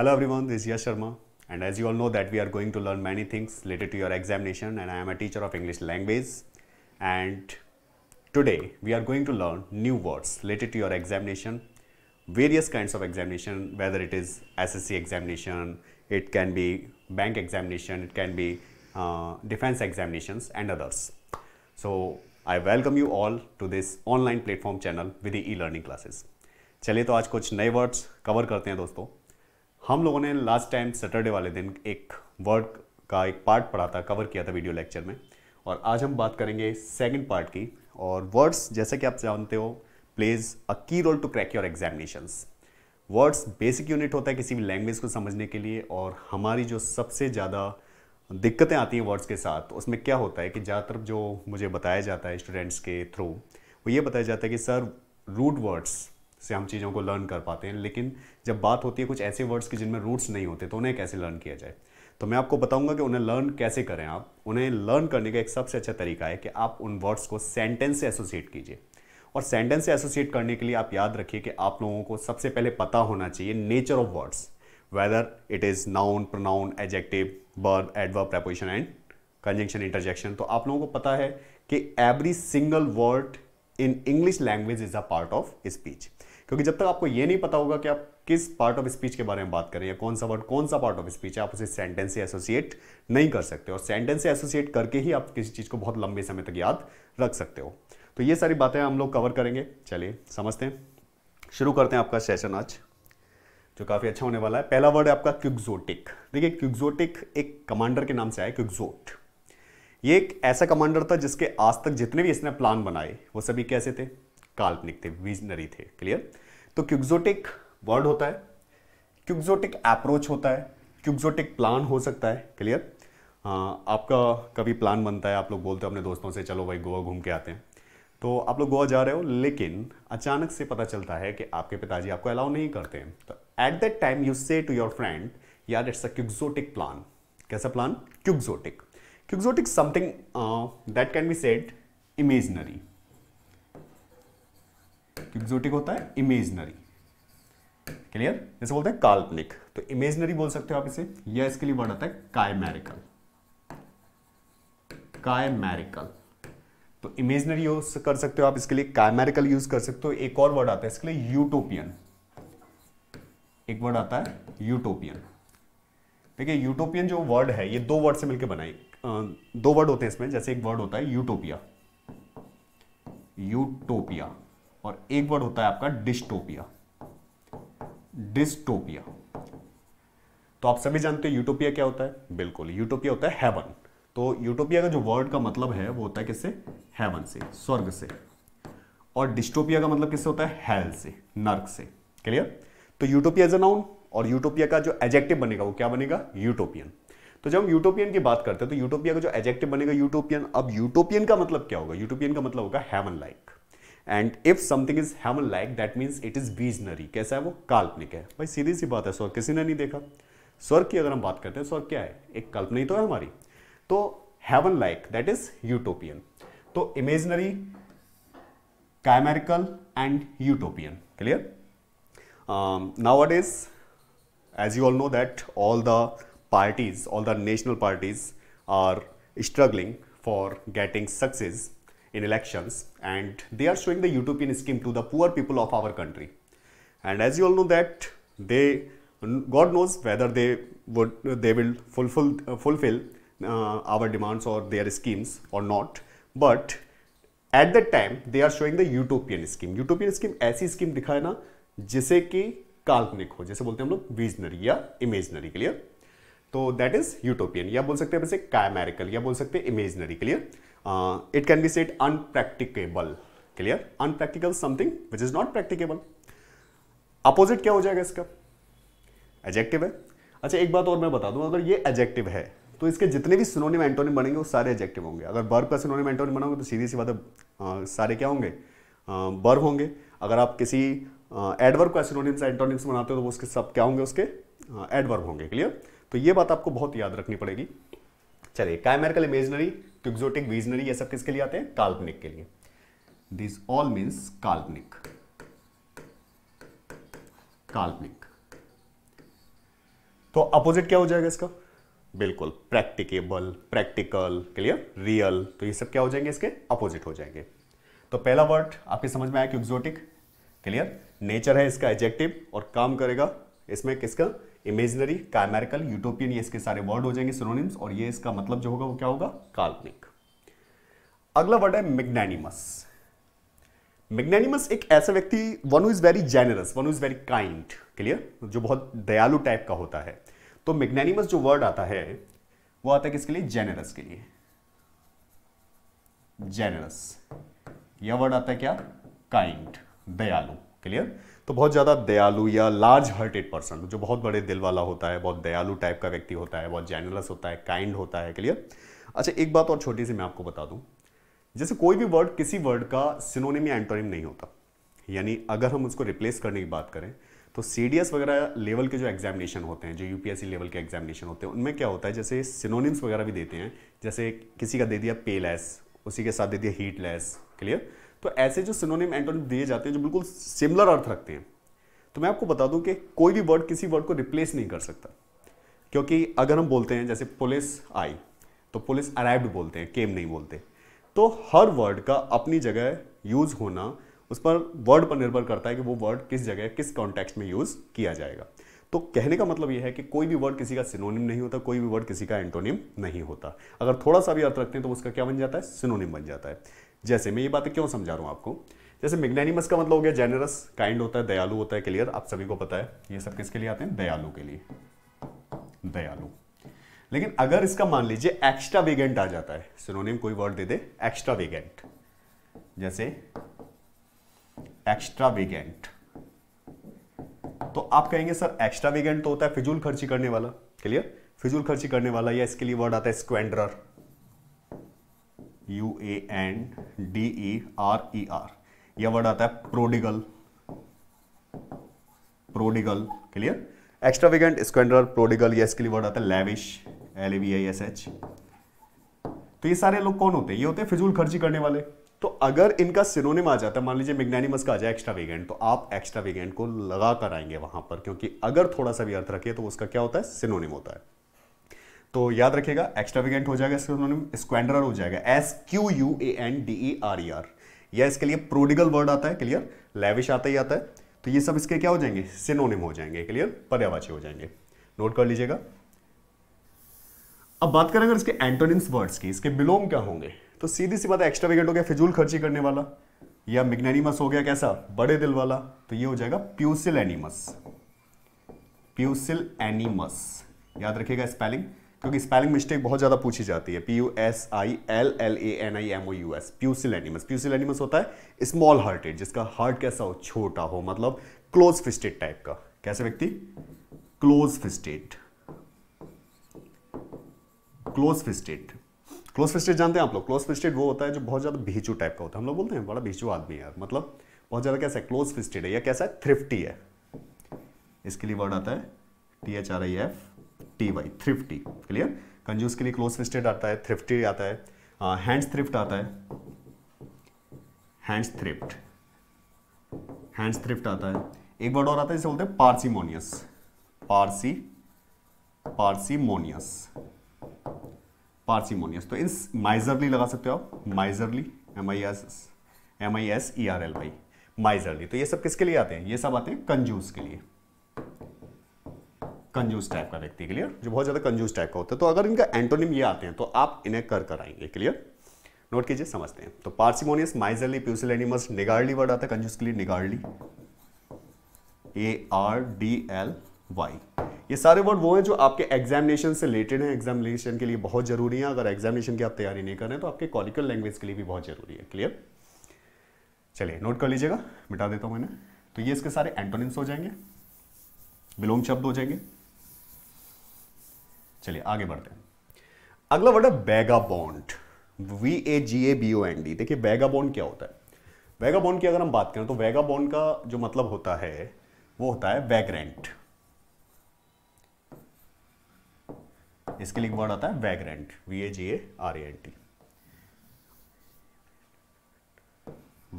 Hello everyone, this is Yash Sharma and as you all know that we are going to learn many things related to your examination and I am a teacher of English language and today we are going to learn new words related to your examination, various kinds of examination whether it is SSC examination, it can be bank examination, it can be uh, defense examinations and others. So I welcome you all to this online platform channel with the e-learning classes. चलिए तो आज कुछ नए words cover करते हैं दोस्तों हम लोगों ने लास्ट टाइम सैटरडे वाले दिन एक वर्ड का एक पार्ट पढ़ा था कवर किया था वीडियो लेक्चर में और आज हम बात करेंगे सेकंड पार्ट की और वर्ड्स जैसे कि आप जानते हो plays a key role to crack your examinations words basic unit होता है किसी भी लैंग्वेज को समझने के लिए और हमारी जो सबसे ज़्यादा दिक्कतें आती हैं वर्ड्स के साथ उसमें क्या होता है कि ज़्यादातर जो मुझे बताया जाता है स्टूडेंट्स के थ्रू वो ये बताया जाता है कि सर रूट वर्ड्स से हम चीज़ों को लर्न कर पाते हैं लेकिन जब बात होती है कुछ ऐसे वर्ड्स की जिनमें रूट्स नहीं होते तो उन्हें कैसे लर्न किया जाए तो मैं आपको बताऊंगा कि उन्हें लर्न कैसे करें आप उन्हें लर्न करने का एक सबसे अच्छा तरीका है कि आप उन वर्ड्स को सेंटेंस से एसोसिएट कीजिए और सेंटेंस से एसोसिएट करने के लिए आप याद रखिए कि आप लोगों को सबसे पहले पता होना चाहिए nature of words whether it is noun pronoun adjective verb adverb preposition and conjunction interjection तो आप लोगों को पता है कि every single word in English language is a part of speech क्योंकि जब तक आपको ये नहीं पता होगा कि आप किस पार्ट ऑफ स्पीच के बारे में बात करें या कौन सा वर्ड कौन सा पार्ट ऑफ स्पीच है आप उसे सेंटेंस से एसोसिएट नहीं कर सकते और सेंटेंस से एसोसिएट करके ही आप किसी चीज़ को बहुत लंबे समय तक याद रख सकते हो तो ये सारी बातें हम लोग कवर करेंगे चलिए समझते हैं शुरू करते हैं आपका सेशन आज जो काफ़ी अच्छा होने वाला है पहला वर्ड है आपका क्यूक्जोटिक देखिए क्यूक्जोटिक एक कमांडर के नाम से आया क्यूक्जोट ये एक ऐसा कमांडर था जिसके आज तक जितने भी इसने प्लान बनाए वो सभी कैसे थे काल्पनिक थे विजनरी थे क्लियर तो क्यूक्जोटिक वर्ड होता है क्यूक्जोटिक अप्रोच होता है क्यूक्जोटिक प्लान हो सकता है क्लियर हाँ, आपका कभी प्लान बनता है आप लोग बोलते हो अपने दोस्तों से चलो भाई गोवा घूम के आते हैं तो आप लोग गोवा जा रहे हो लेकिन अचानक से पता चलता है कि आपके पिताजी आपको अलाउ नहीं करते हैं तो at that time you say to your friend यार इट्स अ क्यूक्जोटिक प्लान कैसा plan quixotic quixotic something that can be said imaginary एपिजोटिक होता है इमेजनरी क्लियर जैसे बोलते हैं काल्पनिक तो इमेजनरी बोल सकते हो आप इसे या इसके लिए वर्ड आता है कायमेरिकल कायमेरिकल तो इमेजनरी यूज कर सकते हो आप इसके लिए कायमेरिकल यूज कर सकते हो एक और वर्ड आता है इसके लिए यूटोपियन एक वर्ड आता है यूटोपियन ठीक है यूटोपियन जो वर्ड है ये दो वर्ड से मिलकर बनाए दो वर्ड होते हैं इसमें जैसे एक वर्ड होता है यूटोपिया यूटोपिया और एक वर्ड होता है आपका डिस्टोपिया डिस्टोपिया तो आप सभी जानते हो यूटोपिया क्या होता है बिल्कुल यूटोपिया होता है हेवन तो यूटोपिया का जो वर्ड का मतलब है वो होता है किससे हेवन से स्वर्ग से और डिस्टोपिया का मतलब किससे होता है हेल से नर्क से क्लियर तो यूटोपिया एज अ नाउन और यूटोपिया का जो एजेक्टिव बनेगा वो क्या बनेगा यूटोपियन तो जब हम यूटोपियन की बात करते हैं तो यूटोपिया का जो एजेक्टिव बनेगा यूटोपियन अब यूटोपियन का मतलब क्या होगा यूटोपियन का मतलब होगा heaven like and if something is heaven like that means it is visionary कैसा है वो काल्पनिक है भाई सीधी सी बात है स्वर्ग किसी ने नहीं देखा स्वर्ग की अगर हम बात करते हैं स्वर्ग क्या है एक काल्पनिक तो है हमारी तो heaven like that is utopian तो imaginary chimerical and utopian clear now what is as you all know that all the parties all the national parties are struggling for getting success in elections and they are showing the utopian scheme to the poor people of our country. And as you all know that they, God knows whether they would, they will fulfill, uh, fulfill uh, our demands or their schemes or not. But at the time they are showing the utopian scheme utopian scheme ऐसी scheme दिखाए na jise ki काल्पनिक हो जैसे बोलते हैं हम लोग visionary या इमेजनरी क्लियर तो दैट इज यूटोपियन या बोल सकते हैं वैसे कैमेरिकल या बोल सकते हैं imaginary clear it can be be said unpracticable clear unpractical something which is not practicable opposite क्या हो जाएगा इसका एजेक्टिव है अच्छा एक बात और मैं बता दूं अगर ये एजेक्टिव है तो इसके जितने भी सिनोनिम एंटोनिम बनेंगे वो सारे एजेक्टिव होंगे अगर बर्ब का सिनोनिम एंटोनिम बनाओगे तो सीधी सी बात है सारे क्या होंगे बर्ब होंगे अगर आप किसी एडवर्ब का सिनोनिम्स एंटोनिम्स बनाते हो तो वो उसके सब क्या होंगे उसके एडवर्ब होंगे क्लियर तो ये बात आपको बहुत याद रखनी पड़ेगी चलिए कायमेरिकल इमेजनरी क्विक्जोटिक विजनरी ये सब किसके लिए आते हैं काल्पनिक के लिए दिस ऑल मीन्स काल्पनिक काल्पनिक तो अपोजिट क्या हो जाएगा इसका बिल्कुल प्रैक्टिकेबल प्रैक्टिकल क्लियर रियल तो ये सब क्या हो जाएंगे इसके अपोजिट हो जाएंगे तो पहला वर्ड आपके समझ में आया क्विक्जोटिक क्लियर नेचर है इसका एजेक्टिव और काम करेगा इसमें किसका इमेजनरी कैमेरिकल यूटोपियन ये इसके सारे वर्ड हो जाएंगे सिनोनिम्स और ये इसका मतलब जो होगा वो क्या होगा काल्पनिक अगला वर्ड है मिग्नैनिमस मिग्नैनिमस एक ऐसा व्यक्ति one is very generous one is very kind clear जो बहुत दयालु टाइप का होता है तो मिग्नैनिमस जो वर्ड आता है वो आता है किसके लिए जेनरस के लिए जेनरस यह वर्ड आता है क्या काइंड दयालु क्लियर तो बहुत ज़्यादा दयालु या लार्ज हार्टेड पर्सन जो बहुत बड़े दिल वाला होता है बहुत दयालु टाइप का व्यक्ति होता है बहुत जैनलस होता है काइंड होता है क्लियर अच्छा एक बात और छोटी सी मैं आपको बता दूँ जैसे कोई भी वर्ड किसी वर्ड का सिनोनिम या एंटोनिम नहीं होता यानी अगर हम उसको रिप्लेस करने की बात करें तो सी वगैरह लेवल के जो एग्जामिनेशन होते हैं जो यूपीएससी लेवल के एग्जामिनेशन होते हैं उनमें क्या होता है जैसे सिनोनिम्स वगैरह भी देते हैं जैसे किसी का दे दिया पेलेस उसी के साथ दे दिया हीटलेस क्लियर तो ऐसे जो सिनोनिम एंटोनिम दिए जाते हैं जो बिल्कुल सिमिलर अर्थ रखते हैं तो मैं आपको बता दूं कि कोई भी वर्ड किसी वर्ड को रिप्लेस नहीं कर सकता क्योंकि अगर हम बोलते हैं जैसे पुलिस आई तो पुलिस अराइव्ड बोलते हैं केम नहीं बोलते तो हर वर्ड का अपनी जगह यूज़ होना उस पर वर्ड पर निर्भर करता है कि वो वर्ड किस जगह किस कॉन्टेक्स्ट में यूज़ किया जाएगा तो कहने का मतलब यह है कि कोई भी वर्ड किसी का सिनोनिम नहीं होता कोई भी वर्ड किसी का एंटोनिम नहीं होता अगर थोड़ा सा भी अर्थ रखते हैं तो उसका क्या बन जाता है सिनोनिम बन जाता है जैसे मैं ये बातें क्यों समझा रहा हूँ आपको जैसे मिग्नैनिमस का मतलब हो गया जेनरस काइंड होता है दयालु होता है क्लियर आप सभी को पता है ये सब किसके लिए आते हैं दयालु के लिए दयालु लेकिन अगर इसका मान लीजिए एक्स्ट्रा वेगेंट आ जाता है सिनोनिम कोई वर्ड दे दे एक्स्ट्रा वेगेंट जैसे एक्स्ट्रा वेगेंट तो आप कहेंगे सर एक्स्ट्रा वेगेंट तो होता है फिजूल खर्ची करने वाला क्लियर फिजूल खर्ची करने वाला या इसके लिए वर्ड आता है squander U A N D E R E R यह वर्ड आता है prodigal prodigal clear extravagant squander prodigal या इसके लिए वर्ड आता है lavish L V I S H तो ये सारे लोग कौन होते हैं ये होते हैं फिजूल खर्ची करने वाले तो अगर इनका सिनोनिम आ जाता है मान लीजिए मिग्नानिमस का आ जाए एक्स्ट्रा वेगेंट तो आप एक्स्ट्रा वेगेंट को लगा कर आएंगे वहां पर क्योंकि अगर थोड़ा सा भी अर्थ रखिए तो उसका क्या होता है सिनोनिम होता है तो याद रखिएगा एक्स्ट्राविगेंट हो जाएगा इसका उन्होंने स्क्वेंडरर हो जाएगा S Q U A N D E R E R या इसके लिए प्रोडिगल वर्ड आता है क्लियर लेविश आता ही आता है तो ये सब इसके क्या हो जाएंगे सिनोनिम हो जाएंगे क्लियर पर्यावाची हो जाएंगे नोट कर लीजिएगा अब बात करें अगर इसके एंटोनिम्स वर्ड्स की इसके बिलोंग क्या होंगे तो सीधी सी बात है एक्स्ट्राविगेंट हो गया फिजूल खर्ची करने वाला या मिग्नेनिमस हो गया कैसा बड़े दिल वाला तो ये हो जाएगा प्यूसिल एनिमस प्यूसिल एनिमस याद रखिएगा स्पेलिंग क्योंकि स्पेलिंग मिस्टेक बहुत ज़्यादा पूछी जाती है P U S I L L A N I M O U S pusillanimous pusillanimous होता है स्मॉल हार्टेड जिसका हार्ट कैसा हो छोटा हो मतलब क्लोज फिस्टेड टाइप का कैसे व्यक्ति close fisted close fisted close fisted जानते हैं आप लोग क्लोज फिस्टेड वो होता है जो बहुत ज़्यादा भीचू टाइप का होता है हम लोग बोलते हैं बड़ा भीचू आदमी है यार मतलब बहुत ज़्यादा कैसा है क्लोज फिस्टेड है या कैसा है थ्रिफ्टी है इसके लिए वर्ड आता है T H R I F T Y thrifty clear कंजूस के लिए क्लोज फिस्टेड आता है थ्रिफ्टी आता है हैंड्स uh, थ्रिफ्ट आता है हैंड्स थ्रिफ्ट हैंड्स थ्रिफ्ट आता है एक वर्ड और आता है जिसे बोलते हैं पार्सिमोनियस पारसी पार्सिमोनियस पार्सिमोनियस तो इन माइजरली लगा सकते हो आप miserly M I S M I S E R L Y miserly तो ये सब किसके लिए आते हैं ये सब आते हैं कंजूस के लिए कंजूस टाइप का व्यक्ति क्लियर जो बहुत ज़्यादा कंजूस टाइप का होता है तो अगर इनका एंटोनिम ये आते हैं तो आप इन्हें कर कर आएंगे क्लियर नोट कीजिए समझते हैं तो parsimonious miserly pusillanimous niggardly word आता है कंजूस के लिए niggardly A R D L Y ये सारे वर्ड वो हैं जो आपके एग्जामिनेशन से रिलेटेड हैं एग्जामिनेशन के लिए बहुत जरूरी है अगर एग्जामिनेशन की आप तैयारी नहीं कर रहे हैं तो आपके कॉलिकल लैंग्वेज के लिए भी बहुत जरूरी है क्लियर चलिए नोट कर लीजिएगा मिटा देता हूं मैंने तो ये इसके सारे एंटोनिम्स हो जाएंगे विलोम शब्द हो जाएंगे चलिए आगे बढ़ते हैं अगला वर्ड है vagabond V A G A B O N D देखिए बॉन्ड क्या होता है बॉन्ड की अगर हम बात करें तो बॉन्ड का जो मतलब होता है वो होता है वैग्रेंट इसके लिए वर्ड आता है vagrant V A G A R A N T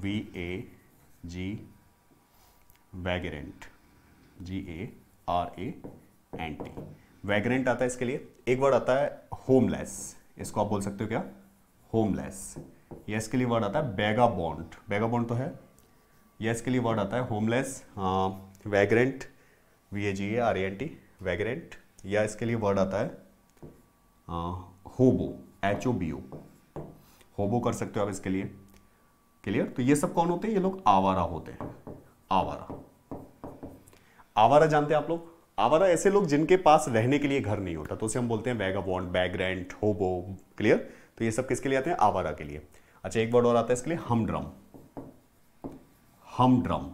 V A G vagrant G A R A N T vagrant आता है इसके लिए एक वर्ड आता है होमलेस इसको आप बोल सकते हो क्या होमलेस ये इसके लिए वर्ड आता है बैगा बॉन्ड बैगा बॉन्ड तो है या इसके लिए वर्ड आता है homeless vagrant V A G A R N T vagrant या इसके लिए वर्ड आता है होबो एच ओ बी ओ होबो कर सकते हो आप इसके लिए क्लियर तो ये सब कौन होते हैं ये लोग आवारा होते हैं आवारा आवारा जानते हैं आप लोग आवारा ऐसे लोग जिनके पास रहने के लिए घर नहीं होता तो उसे हम बोलते हैं बॉन्ड वैगाबॉन्ड बैगरेंट होबो क्लियर तो ये सब किसके लिए आते हैं आवारा के लिए अच्छा एक वर्ड और आता है इसके लिए हम ड्रम हम ड्रम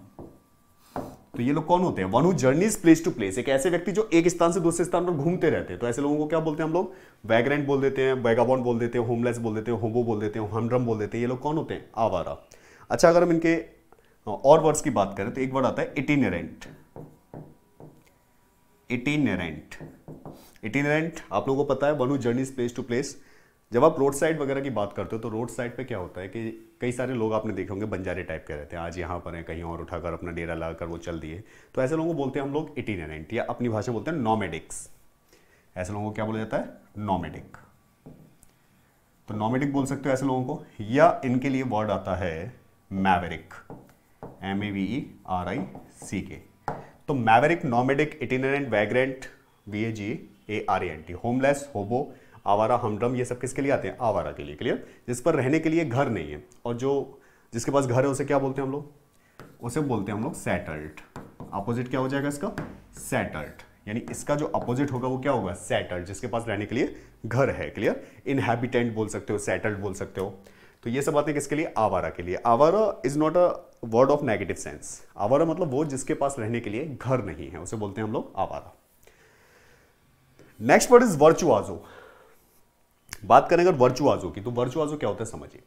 तो ये लोग कौन होते हैं one who journeys place to place एक ऐसे व्यक्ति जो एक स्थान से दूसरे स्थान पर घूमते रहते हैं तो ऐसे लोगों को क्या बोलते हैं हम लोग वैगरेंट बोल देते हैं वैगाबॉन्ड बोल देते हैं होमलेस बोल देते हैं होबो बोल देते हैं हमड्रम बोल देते हैं ये लोग कौन होते हैं आवारा अच्छा अगर हम इनके और वर्ड्स की बात करें तो एक वर्ड आता है इटिनरेंट इटिनरेंट इटिनरेंट आप लोगों को पता है one who journeys place to place जब आप रोड साइड वगैरह की बात करते हो तो रोड साइड पे क्या होता है कि कई सारे लोग आपने देखे होंगे बंजारे टाइप के रहते हैं आज यहाँ पर हैं कहीं और उठाकर अपना डेरा लगाकर वो चल दिए तो ऐसे लोगों को बोलते हैं हम लोग इटिनरेंट या अपनी भाषा बोलते हैं नॉमेडिक्स ऐसे लोगों को क्या बोला जाता है नॉमेडिक तो नॉमेडिक बोल सकते हो ऐसे लोगों को या इनके लिए वर्ड आता है maverick M A V R I C K तो maverick nomadic itinerant vagrant V A G A R N T homeless hobo आवारा हमड्रम ये सब किसके लिए आते हैं आवारा के लिए क्लियर जिस पर रहने के लिए घर नहीं है और जो जिसके पास घर है उसे क्या बोलते हैं हम लोग उसे बोलते हैं हम लोग सेटल्ड अपोजिट क्या हो जाएगा इसका सेटल्ड यानी इसका जो अपोजिट होगा वो क्या होगा सेटल्ड जिसके पास रहने के लिए घर है क्लियर इनहेबिटेंट बोल सकते हो सेटल्ड बोल सकते हो तो ये सब बातें किसके लिए आवारा के लिए आवारा is not a word of negative sense आवारा मतलब वो जिसके पास रहने के लिए घर नहीं है उसे बोलते हैं हम लोग आवारा नेक्स्ट वर्ड इज वर्चुआजो बात करें अगर वर्चुआजो की तो वर्चुआजो क्या होता है समझिए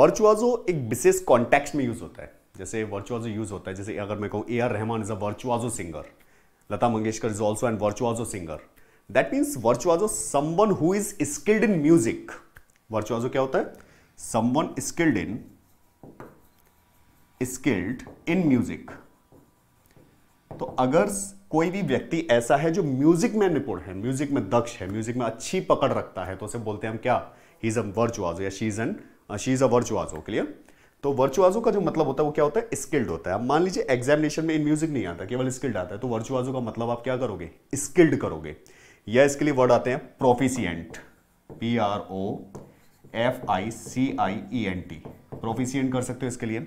वर्चुआजो एक विशेष कॉन्टेक्स्ट में यूज होता है जैसे वर्चुआजो यूज होता है जैसे अगर मैं कहूं A R Rahman is a virtuoso singer Lata Mangeshkar is also an virtuoso singer that means virtuoso someone who is skilled in music virtuoso क्या होता है someone skilled in skilled in music तो अगर कोई भी व्यक्ति ऐसा है जो म्यूजिक में निपुण है म्यूजिक में दक्ष है म्यूजिक में अच्छी पकड़ रखता है तो उसे बोलते हैं हम क्या ही इज अ वर्चुआजो या she is an she is a virtuoso clear तो वर्चुआजो का जो मतलब होता है वो क्या होता है स्किल्ड होता है अब मान लीजिए एग्जामिनेशन में इन म्यूजिक नहीं आता केवल स्किल्ड आता है तो वर्चुआजो का मतलब आप क्या करोगे स्किल्ड करोगे या इसके लिए वर्ड आते हैं proficient P R O F I C I E N T proficient कर सकते हो इसके लिए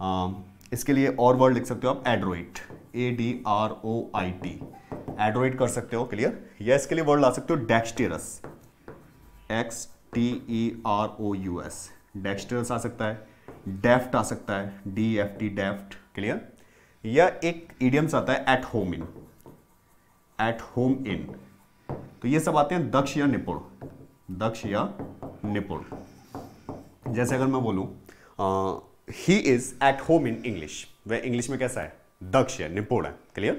आ, इसके लिए और वर्ड लिख सकते हो आप adroit A D R O I T adroit कर सकते हो क्लियर या इसके लिए वर्ड ला सकते हो dexterous X T E R O U S dexterous आ सकता है डेफ्ट आ सकता है D F T deft clear या एक इडियम्स आता है at home in at home in तो ये सब आते हैं दक्ष या निपुण दक्ष या निपुण जैसे अगर मैं बोलूं he is at home in English वह इंग्लिश में कैसा है दक्ष या निपुण है क्लियर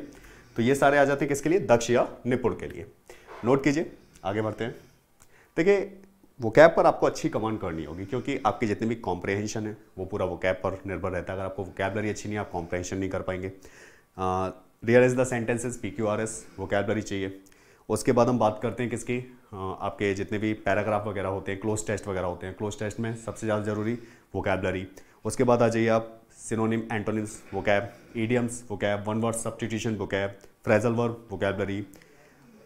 तो ये सारे आ जाते हैं किसके लिए दक्ष या निपुण के लिए नोट कीजिए आगे बढ़ते हैं देखिए वो कैब पर आपको अच्छी कमांड करनी होगी क्योंकि आपके जितने भी कॉम्प्रेहेंशन है वो पूरा वो कैब पर निर्भर रहता है अगर आपको कैबलरी अच्छी नहीं आप कॉम्प्रेहेंशन नहीं कर पाएंगे rear is the sentences P Q R S वो कैबलरी चाहिए उसके बाद हम बात करते हैं किसकी हाँ, आपके जितने भी पैराग्राफ वगैरह होते हैं क्लोज टेस्ट वगैरह होते हैं क्लोज टेस्ट में सबसे ज़्यादा ज़रूरी वोकैबलरी उसके बाद आ जाइए आप synonym antonyms vocab idioms vocab one word substitution vocab phrasal verb vocabulary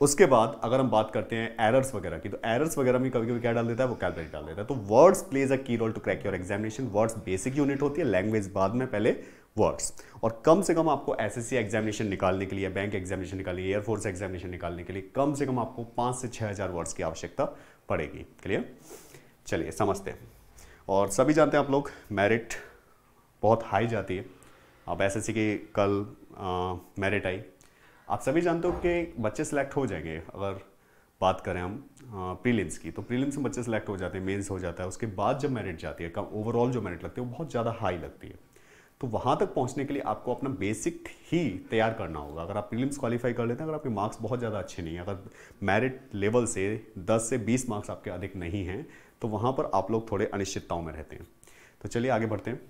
उसके बाद अगर हम बात करते हैं एरर्स वगैरह की तो एरर्स वगैरह में कभी कभी क्या डाल देता है वो कैलबरी डाल देता है तो words plays a key role to crack your examination words basic unit होती है लैंग्वेज बाद में पहले वर्ड्स और कम से कम आपको एसएससी एग्जामिनेशन निकालने के लिए बैंक एग्जामिनेशन निकालने के लिए एयरफोर्स एग्जामिनेशन निकालने के लिए कम से कम आपको पाँच से छः हज़ार वर्ड्स की आवश्यकता पड़ेगी क्लियर चलिए समझते हैं और सभी जानते हैं आप लोग मेरिट बहुत हाई जाती है अब एस की कल मेरिट आई आप सभी जानते हो कि बच्चे सिलेक्ट हो जाएंगे अगर बात करें हम प्रीलिम्स की तो प्रीलिम्स में बच्चे सेलेक्ट हो जाते हैं मेंस हो जाता है उसके बाद जब मेरिट जाती है कम ओवरऑल जो मेरिट लगती है वो बहुत ज़्यादा हाई लगती है तो वहां तक पहुंचने के लिए आपको अपना बेसिक ही तैयार करना होगा अगर आप प्रीलिम्स क्वालिफाई कर लेते हैं अगर आपके मार्क्स बहुत ज़्यादा अच्छे नहीं हैं अगर मेरिट लेवल से 10 से 20 मार्क्स आपके अधिक नहीं हैं तो वहां पर आप लोग थोड़े अनिश्चितताओं में रहते हैं तो चलिए आगे बढ़ते हैं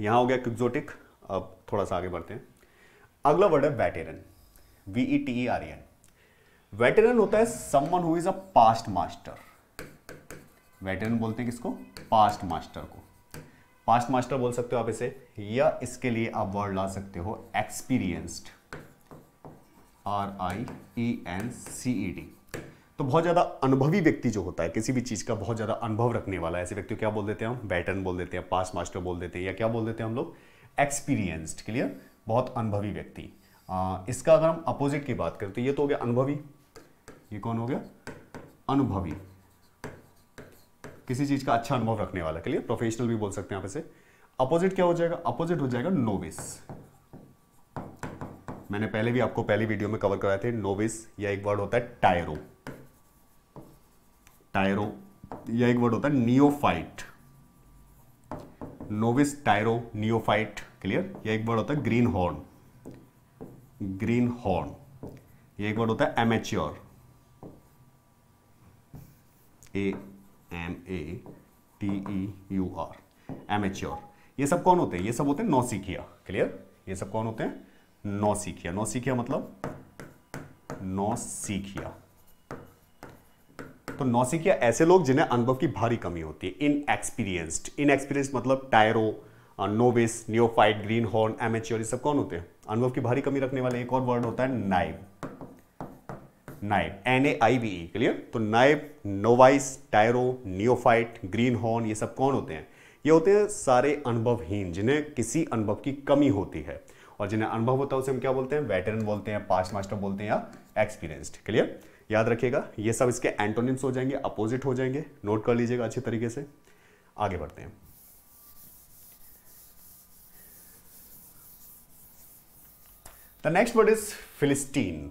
यहाँ हो गया क्विक्जोटिक अब थोड़ा सा आगे बढ़ते हैं अगला वर्ड है veteran V E T R N veteran होता है someone who is a past master veteran बोलते हैं किसको पास्ट मास्टर को पास्ट मास्टर बोल सकते हो आप इसे या इसके लिए आप वर्ड ला सकते हो experienced R I E N C E D तो बहुत ज़्यादा अनुभवी व्यक्ति जो होता है किसी भी चीज़ का बहुत ज़्यादा अनुभव रखने वाला है ऐसे व्यक्ति क्या बोल देते हैं हम बैटर्न बोल देते हैं पास्ट मास्टर बोल देते हैं या क्या बोल देते हैं हम लोग एक्सपीरियंस्ड क्लियर बहुत अनुभवी व्यक्ति इसका अगर हम अपोजिट की बात करते तो ये तो हो गया अनुभवी ये कौन हो गया अनुभवी किसी चीज़ का अच्छा अनुभव रखने वाला क्लियर प्रोफेशनल भी बोल सकते हैं आप इसे अपोजिट क्या हो जाएगा अपोजिट हो जाएगा नोविस मैंने पहले भी आपको पहली वीडियो में कवर कराए थे नोविस या एक वर्ड होता है टायरो टायरो या एक वर्ड होता है neophyte novice tyro neophyte clear या एक वर्ड होता है ग्रीन हॉर्न ग्रीन हॉर्न ये एक वर्ड होता है amateur A M A T E U R amateur ये सब कौन होते हैं ये सब होते हैं नौसिखिया क्लियर ये सब कौन होते हैं नौसिखिया नौसिखिया मतलब नौसिखिया तो नौसिखिया ऐसे लोग जिन्हें अनुभव की भारी कमी होती है इन इन एक्सपीरियंस मतलब tyro novice neophyte greenhorn amateur ये सब कौन होते हैं अनुभव की भारी कमी रखने वाले एक और वर्ड होता है naive naive N A I B E clear तो naive novice tyro neophyte greenhorn ये सब कौन होते हैं ये होते हैं सारे अनुभवहीन जिन्हें किसी अनुभव की कमी होती है और जिन्हें अनुभव होता है उसे हम क्या बोलते हैं वेटरन बोलते हैं पास्ट मास्टर बोलते हैं या एक्सपीरियंस्ड क्लियर याद रखिएगा ये सब इसके एंटोनिम्स हो जाएंगे अपोजिट हो जाएंगे नोट कर लीजिएगा अच्छे तरीके से आगे बढ़ते हैं the next word is philistine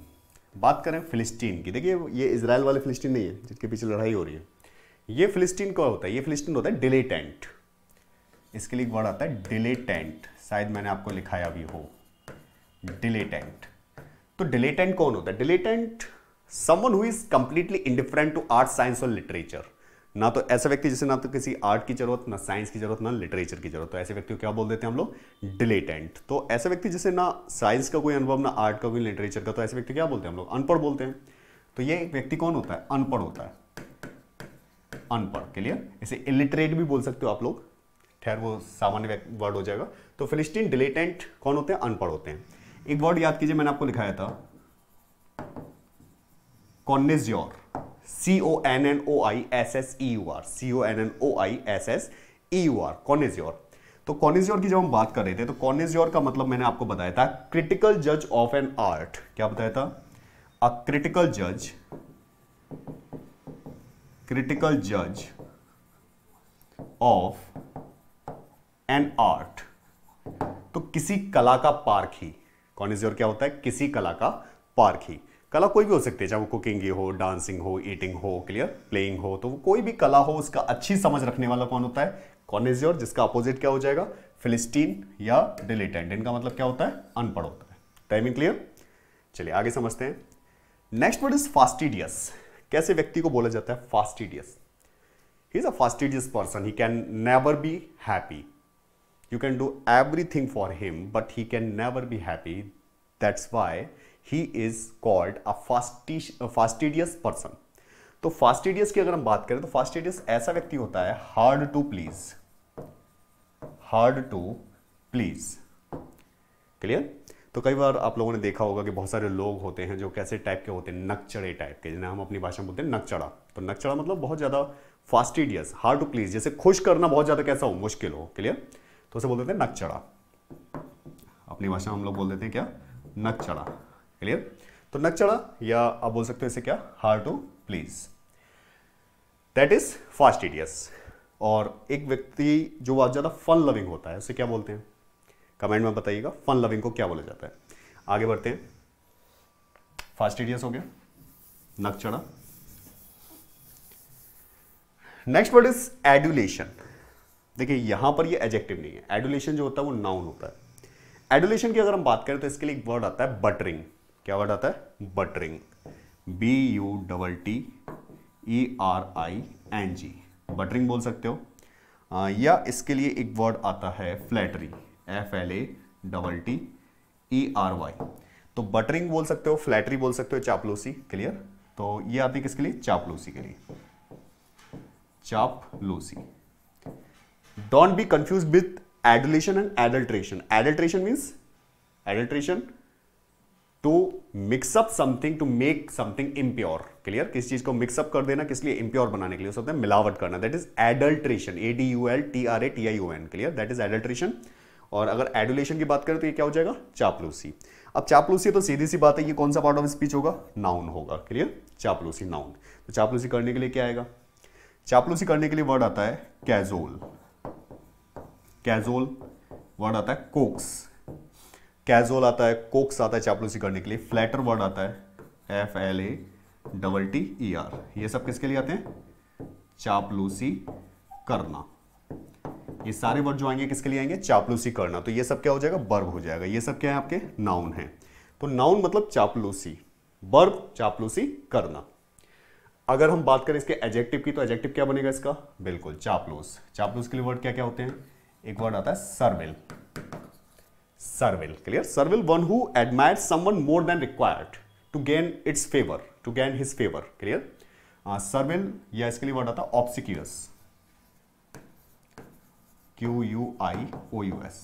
बात करें फिलिस्तीन की देखिए ये इसराइल वाले फिलिस्तीन नहीं है जिसके पीछे लड़ाई हो रही है ये फिलिस्तीन क्या होता है ये फिलिस्तीन होता है डिलेटेंट इसके लिए वर्ड आता है डिलेटेंट शायद मैंने आपको लिखाया भी हो डिलेटेंट तो डिलेटेंट कौन होता है dilettante someone who is completely indifferent to art science और लिटरेचर ना तो ऐसा व्यक्ति जिसे ना तो किसी आर्ट की जरूरत ना साइंस की जरूरत ना लिटरेचर की जरूरत तो ऐसे व्यक्ति को क्या बोल देते हैं हम लोग डिलेटेंट तो ऐसे व्यक्ति जिसे ना साइंस का कोई अनुभव ना आर्ट का कोई लिटरेचर का तो ऐसे व्यक्ति क्या बोलते हैं हम लोग अनपढ़ बोलते हैं तो ये व्यक्ति कौन होता है अनपढ़ होता है अनपढ़ क्लियर इसे इलिटरेट भी बोल सकते हो आप लोग खैर वो सामान्य वर्ड हो जाएगा तो फिलिस्टीन डिलेटेंट कौन होते हैं अनपढ़ होते हैं एक वर्ड याद कीजिए मैंने आपको लिखाया था connoisseur C O N N O I S S E U R C O N N O I S S E U R connoisseur तो कॉनेज्योर की जब हम बात कर रहे थे तो कॉनेज्योर का मतलब मैंने आपको बताया था क्रिटिकल जज ऑफ एन आर्ट क्या बताया था अ क्रिटिकल जज क्रिटिकल जज ऑफ एन आर्ट तो किसी कला का पारखी कॉनेज्योर क्या होता है किसी कला का पारखी कला कोई भी हो सकती है चाहे वो कुकिंग हो डांसिंग हो ईटिंग हो क्लियर प्लेइंग हो तो कोई भी कला हो उसका अच्छी समझ रखने वाला कौन होता है योर जिसका अपोजिट क्या हो जाएगा फिलिस्टीन या डिलीटेंट इनका मतलब क्या होता है अनपढ़ होता है टाइमिंग क्लियर चलिए आगे समझते हैं नेक्स्ट वर्ड इज फास्टिडियस कैसे व्यक्ति को बोला जाता है fastidious he is a fastidious person he can never be happy you can do everything for him but he can never be happy that's why he is called a fastidious person तो fastidious की अगर हम बात करें तो fastidious ऐसा व्यक्ति होता है hard to please hard to please clear तो कई बार आप लोगों ने देखा होगा कि बहुत सारे लोग होते हैं जो कैसे टाइप के होते हैं नकचड़े टाइप के जिन्हें हम अपनी भाषा में बोलते हैं नकचड़ा तो नकचड़ा मतलब बहुत ज़्यादा फास्टिडियस हार्ड टू प्लीज जैसे खुश करना बहुत ज़्यादा कैसा हो मुश्किल हो क्लियर तो उसे बोल देते हैं नकचड़ा अपनी भाषा में हम लोग बोल देते हैं क्या नकचड़ा क्लियर तो नक चढ़ा या आप बोल सकते हो इसे क्या hard to please that is fastidious और एक व्यक्ति जो बहुत ज़्यादा फन लविंग होता है उसे क्या बोलते हैं कमेंट में बताइएगा फन लविंग को क्या बोला जाता है आगे बढ़ते हैं फास्ट इडियस हो गया नक चढ़ा नेक्स्ट वर्ड इज एडुलेशन देखिए यहां पर ये एजेक्टिव नहीं है एडुलेशन जो होता है वो नाउन होता है एडुलेशन की अगर हम बात करें तो इसके लिए एक वर्ड आता है बटरिंग क्या वर्ड आता है buttering B U double T E R I N G buttering बोल सकते हो आ, या इसके लिए एक वर्ड आता है flattery F L A double T E R Y तो बटरिंग बोल सकते हो फ्लैटरी बोल सकते हो चापलूसी क्लियर तो ये आती है किसके लिए चापलूसी के लिए चापलूसी don't be confuse with adulation and adulteration adulteration means adulteration to mix up something to make something impure clear किस चीज को मिक्सअप कर देना किस लिए इम्प्योर बनाने के लिए सकते हैं मिलावट करना that is adulteration A D U L T R A T I U N clear that is adulteration और अगर एडुलेशन की बात करें तो ये क्या हो जाएगा चापलूसी अब चापलूसी तो सीधी सी बात है ये कौन सा पार्ट ऑफ स्पीच होगा नाउन होगा क्लियर चापलूसी नाउन तो चापलूसी करने के लिए क्या आएगा चापलूसी करने के लिए वर्ड आता है कैजोल कैजोल वर्ड आता है कोक्स कैजोल आता है कोक्स आता है चापलूसी करने के लिए फ्लैटर वर्ड आता है F L A double T E R ये सब किसके लिए आते हैं चापलूसी करना ये सारे वर्ड जो आएंगे किसके लिए आएंगे चापलूसी करना तो ये सब क्या हो जाएगा बर्ब हो जाएगा ये सब क्या है आपके नाउन है तो नाउन मतलब चापलूसी बर्ब चापलूसी करना अगर हम बात करें इसके एजेक्टिव की तो एजेक्टिव क्या बनेगा इसका बिल्कुल चापलूस चापलूस के लिए वर्ड क्या क्या होते हैं एक वर्ड आता है सर्विल servile clear servile one who admires someone more than required to gain its favor to gain his favor clear uh, servile या इसके लिए वर्ड आता obsequious Q U I O U S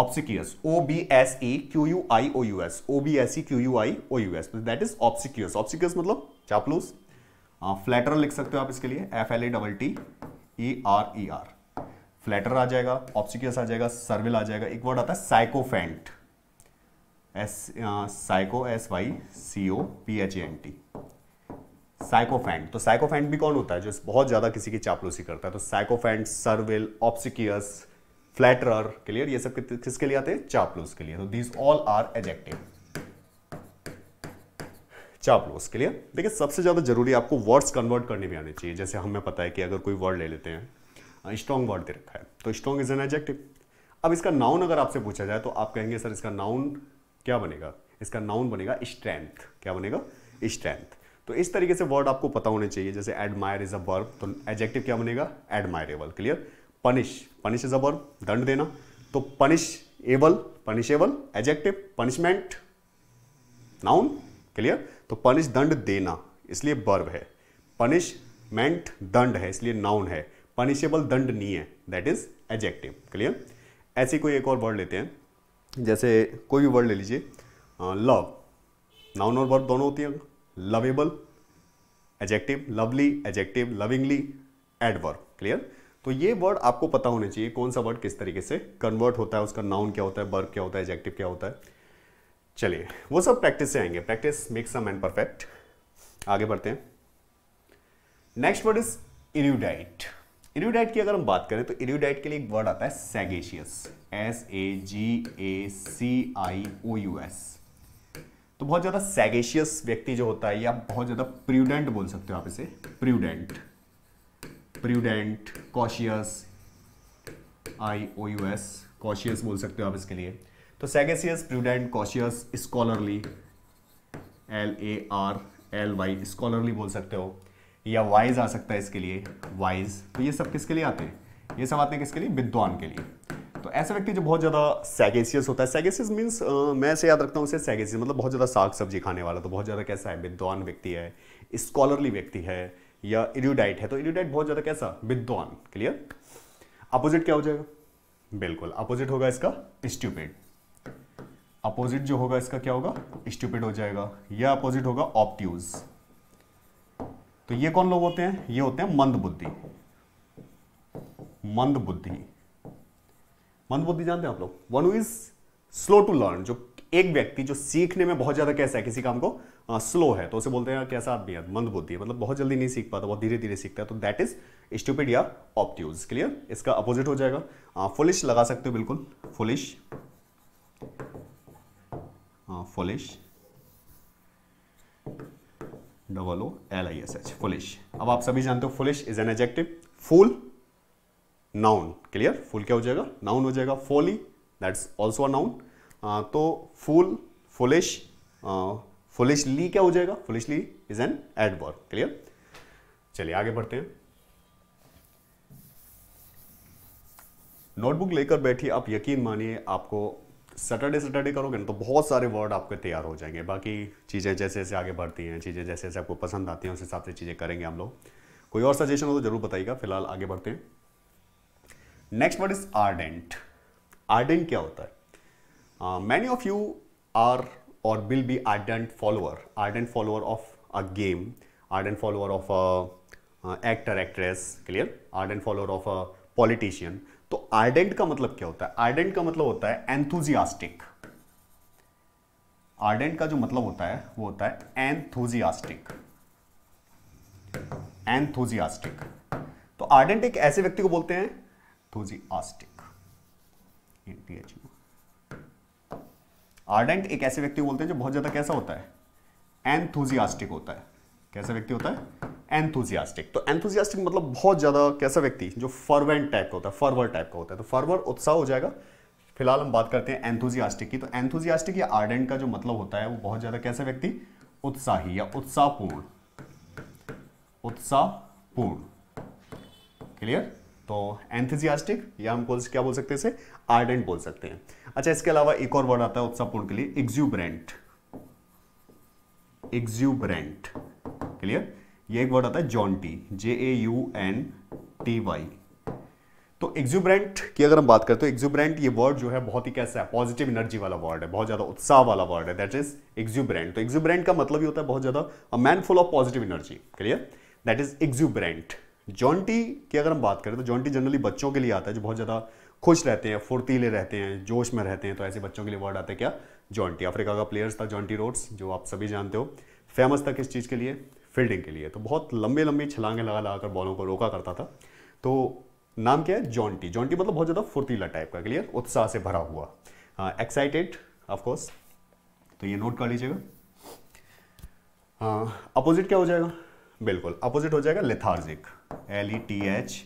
obsequious O B S E Q U I O U S O B S E Q U I O U S that is obsequious obsequious मतलब चापलूस flatter लिख सकते हो आप इसके लिए F L A double T E R E R flatter आ जाएगा obsequious आ जाएगा सर्विल आ जाएगा एक वर्ड आता है sycophant S psycho S Y C O P H N T sycophant तो साइकोफेंट भी कौन होता है जो बहुत ज़्यादा किसी की चापलूसी करता है तो sycophant servile obsequious flatterer clear ये सब किसके लिए आते हैं चापलूस के लिए तो दीज ऑल आर एजेक्टिव चापलूस क्लियर देखिए सबसे ज़्यादा जरूरी आपको वर्ड्स कन्वर्ट करने भी आने चाहिए जैसे हमें पता है कि अगर कोई वर्ड ले लेते हैं स्ट्रॉन्ग हाँ, वर्ड दे रखा है तो स्ट्रॉन्ग इज एन एजेक्टिव अब इसका नाउन अगर आपसे पूछा जाए तो आप कहेंगे सर इसका नाउन क्या बनेगा इसका नाउन बनेगा स्ट्रेंथ क्या बनेगा स्ट्रेंथ तो इस तरीके से वर्ड आपको पता होने चाहिए जैसे एडमायर इज अ वर्ब तो एडजेक्टिव क्या बनेगा admirable clear punish punish is a verb दंड देना तो punish able punishable adjective punishment noun clear तो पनिश दंड देना इसलिए वर्ब है पनिशमेंट दंड है इसलिए नाउन है पनिशेबल है दैट इज एजेक्टिव क्लियर ऐसे कोई एक और वर्ड लेते हैं जैसे कोई भी वर्ड ले लीजिए लव नाउन और वर्ब दोनों होती हैं lovable adjective lovely adjective lovingly adverb clear तो ये वर्ड आपको पता होना चाहिए कौन सा वर्ड किस तरीके से कन्वर्ट होता है उसका नाउन क्या होता है वर्ब क्या होता है एजेक्टिव क्या होता है चलिए वो सब प्रैक्टिस से आएंगे प्रैक्टिस मेक्स अ परफेक्ट आगे बढ़ते हैं next word is erudite erudite की अगर हम बात करें तो इरियोडाइट के लिए एक वर्ड आता है sagacious S A G A C I O U S तो बहुत ज़्यादा सैगेशियस व्यक्ति जो होता है या बहुत ज़्यादा प्रूडेंट बोल सकते हो आप इसे prudent prudent cautious I O U S cautious बोल सकते हो आप इसके लिए तो sagacious prudent cautious scholarly L A R L Y scholarly बोल सकते हो या वाइज आ सकता है इसके लिए वाइज तो ये सब किसके लिए आते हैं ये सब आते हैं किसके लिए विद्वान के लिए तो ऐसा व्यक्ति जो बहुत ज़्यादा सैगेसियस होता है सैगेसियस मीन्स मैं ऐसे याद रखता हूँ उसे सैगेसियस मतलब बहुत ज़्यादा साग सब्जी खाने वाला तो बहुत ज़्यादा कैसा है विद्वान व्यक्ति है स्कॉलरली व्यक्ति है या इड्यूडाइट है तो इड्यूडाइट बहुत ज़्यादा कैसा विद्वान क्लियर अपोजिट क्या हो जाएगा बिल्कुल अपोजिट होगा इसका स्ट्यूपेड अपोजिट जो होगा इसका क्या होगा स्ट्यूपेड हो जाएगा या अपोजिट होगा ऑप्ट्यूज़ तो ये कौन लोग होते हैं ये होते हैं मंद बुद्धि मंद बुद्धि मंद बुद्धि जानते हैं आप लोग one is slow to learn जो एक व्यक्ति जो सीखने में बहुत ज्यादा कैसा है किसी काम को आ, हाँ, स्लो है तो उसे बोलते हैं कैसा आदमी है मंद बुद्धि है मतलब बहुत जल्दी नहीं सीख पाता बहुत धीरे धीरे सीखता है तो दैट इज स्टूपिड या ऑप्टिज क्लियर इसका अपोजिट हो जाएगा फुलिश हाँ, लगा सकते हो बिल्कुल फुलिश फुलिश हाँ, double O L I S H foolish अब आप सभी जानते हो foolish is an adjective fool noun clear fool क्या हो जाएगा नाउन हो जाएगा folly that's also a noun तो फूल फुलिश फुलिशली क्या हो जाएगा foolishly is an adverb clear चलिए आगे बढ़ते हैं नोटबुक लेकर बैठिए आप यकीन मानिए आपको सैटरडे सैटरडे करोगे ना तो बहुत सारे वर्ड आपके तैयार हो जाएंगे बाकी चीज़ें जैसे जैसे आगे बढ़ती हैं चीज़ें जैसे जैसे आपको पसंद आती हैं उस हिसाब से चीज़ें करेंगे हम लोग कोई और सजेशन हो तो ज़रूर बताइएगा फिलहाल आगे बढ़ते हैं next word is ardent ardent क्या होता है मैनी ऑफ यू आर और will be ardent follower ardent follower of a game ardent follower of a actor actress clear ardent follower of a politician तो आर्डेंट का मतलब क्या होता है आर्डेंट का मतलब होता है एंथुजियास्टिक आर्डेंट का जो मतलब होता है वो होता है एंथुजियास्टिक एंथुजियास्टिक तो आर्डेंट एक ऐसे व्यक्ति को बोलते हैं थुजियास्टिक आर्डेंट एक ऐसे व्यक्ति को बोलते हैं जो बहुत ज्यादा कैसा होता है एंथुजियास्टिक होता है कैसा व्यक्ति होता है एंथुजियास्टिक तो एंथुजियास्टिक मतलब बहुत ज़्यादा कैसा व्यक्ति जो फॉरवेंट टाइप का होता है फॉरवर टाइप का होता है तो फॉरवर उत्साह हो जाएगा फिलहाल हम बात करते हैं एंथुजियास्टिक की तो एंथुजियास्टिक या आर्डेंट का जो मतलब होता है वो बहुत ज़्यादा कैसा व्यक्ति उत्साही या उत्साहपूर्ण उत्साहपूर्ण क्लियर तो एंथुजियास्टिक या हम बोल क्या बोल सकते हैं इसे आर्डेंट बोल सकते हैं अच्छा इसके अलावा एक और वर्ड आता है उत्साहपूर्ण के लिए एग्जूबरेंट एग्जूबरेंट क्लियर ये एक वर्ड आता है jaunty J A U N T Y तो एक्जुब्रेंट की अगर हम बात करते हैं एक्जुब्रेंट ये वर्ड जो है बहुत ही कैसा है पॉजिटिव एनर्जी वाला वर्ड है बहुत ज्यादा उत्साह वाला वर्ड है दैट इज एक्जुब्रेंट तो एक्जुब्रेंट का मतलब ये होता है बहुत ज्यादा a man full of positive energy clear that is exuberant jaunty की अगर हम बात करें तो जॉन्टी जनरली बच्चों के लिए आता है जो बहुत ज़्यादा खुश रहते हैं फुर्तीले रहते हैं जोश में रहते हैं तो ऐसे बच्चों के लिए वर्ड आता है क्या जॉन्टी अफ्रीका का प्लेयर्स था जॉन्टी रोड्स जो आप सभी जानते हो फेमस था किस चीज़ के लिए फील्डिंग के लिए तो बहुत लंबे लंबी छलांगे लगा लगा कर बॉलों को रोका करता था तो नाम क्या है जॉन्टी जॉन्टी मतलब बहुत ज़्यादा फुर्तीला टाइप का क्लियर उत्साह से भरा हुआ एक्साइटेड हाँ, ऑफकोर्स तो ये नोट कर लीजिएगा अपोजिट हाँ, क्या हो जाएगा बिल्कुल अपोजिट हो जाएगा lethargic L E T H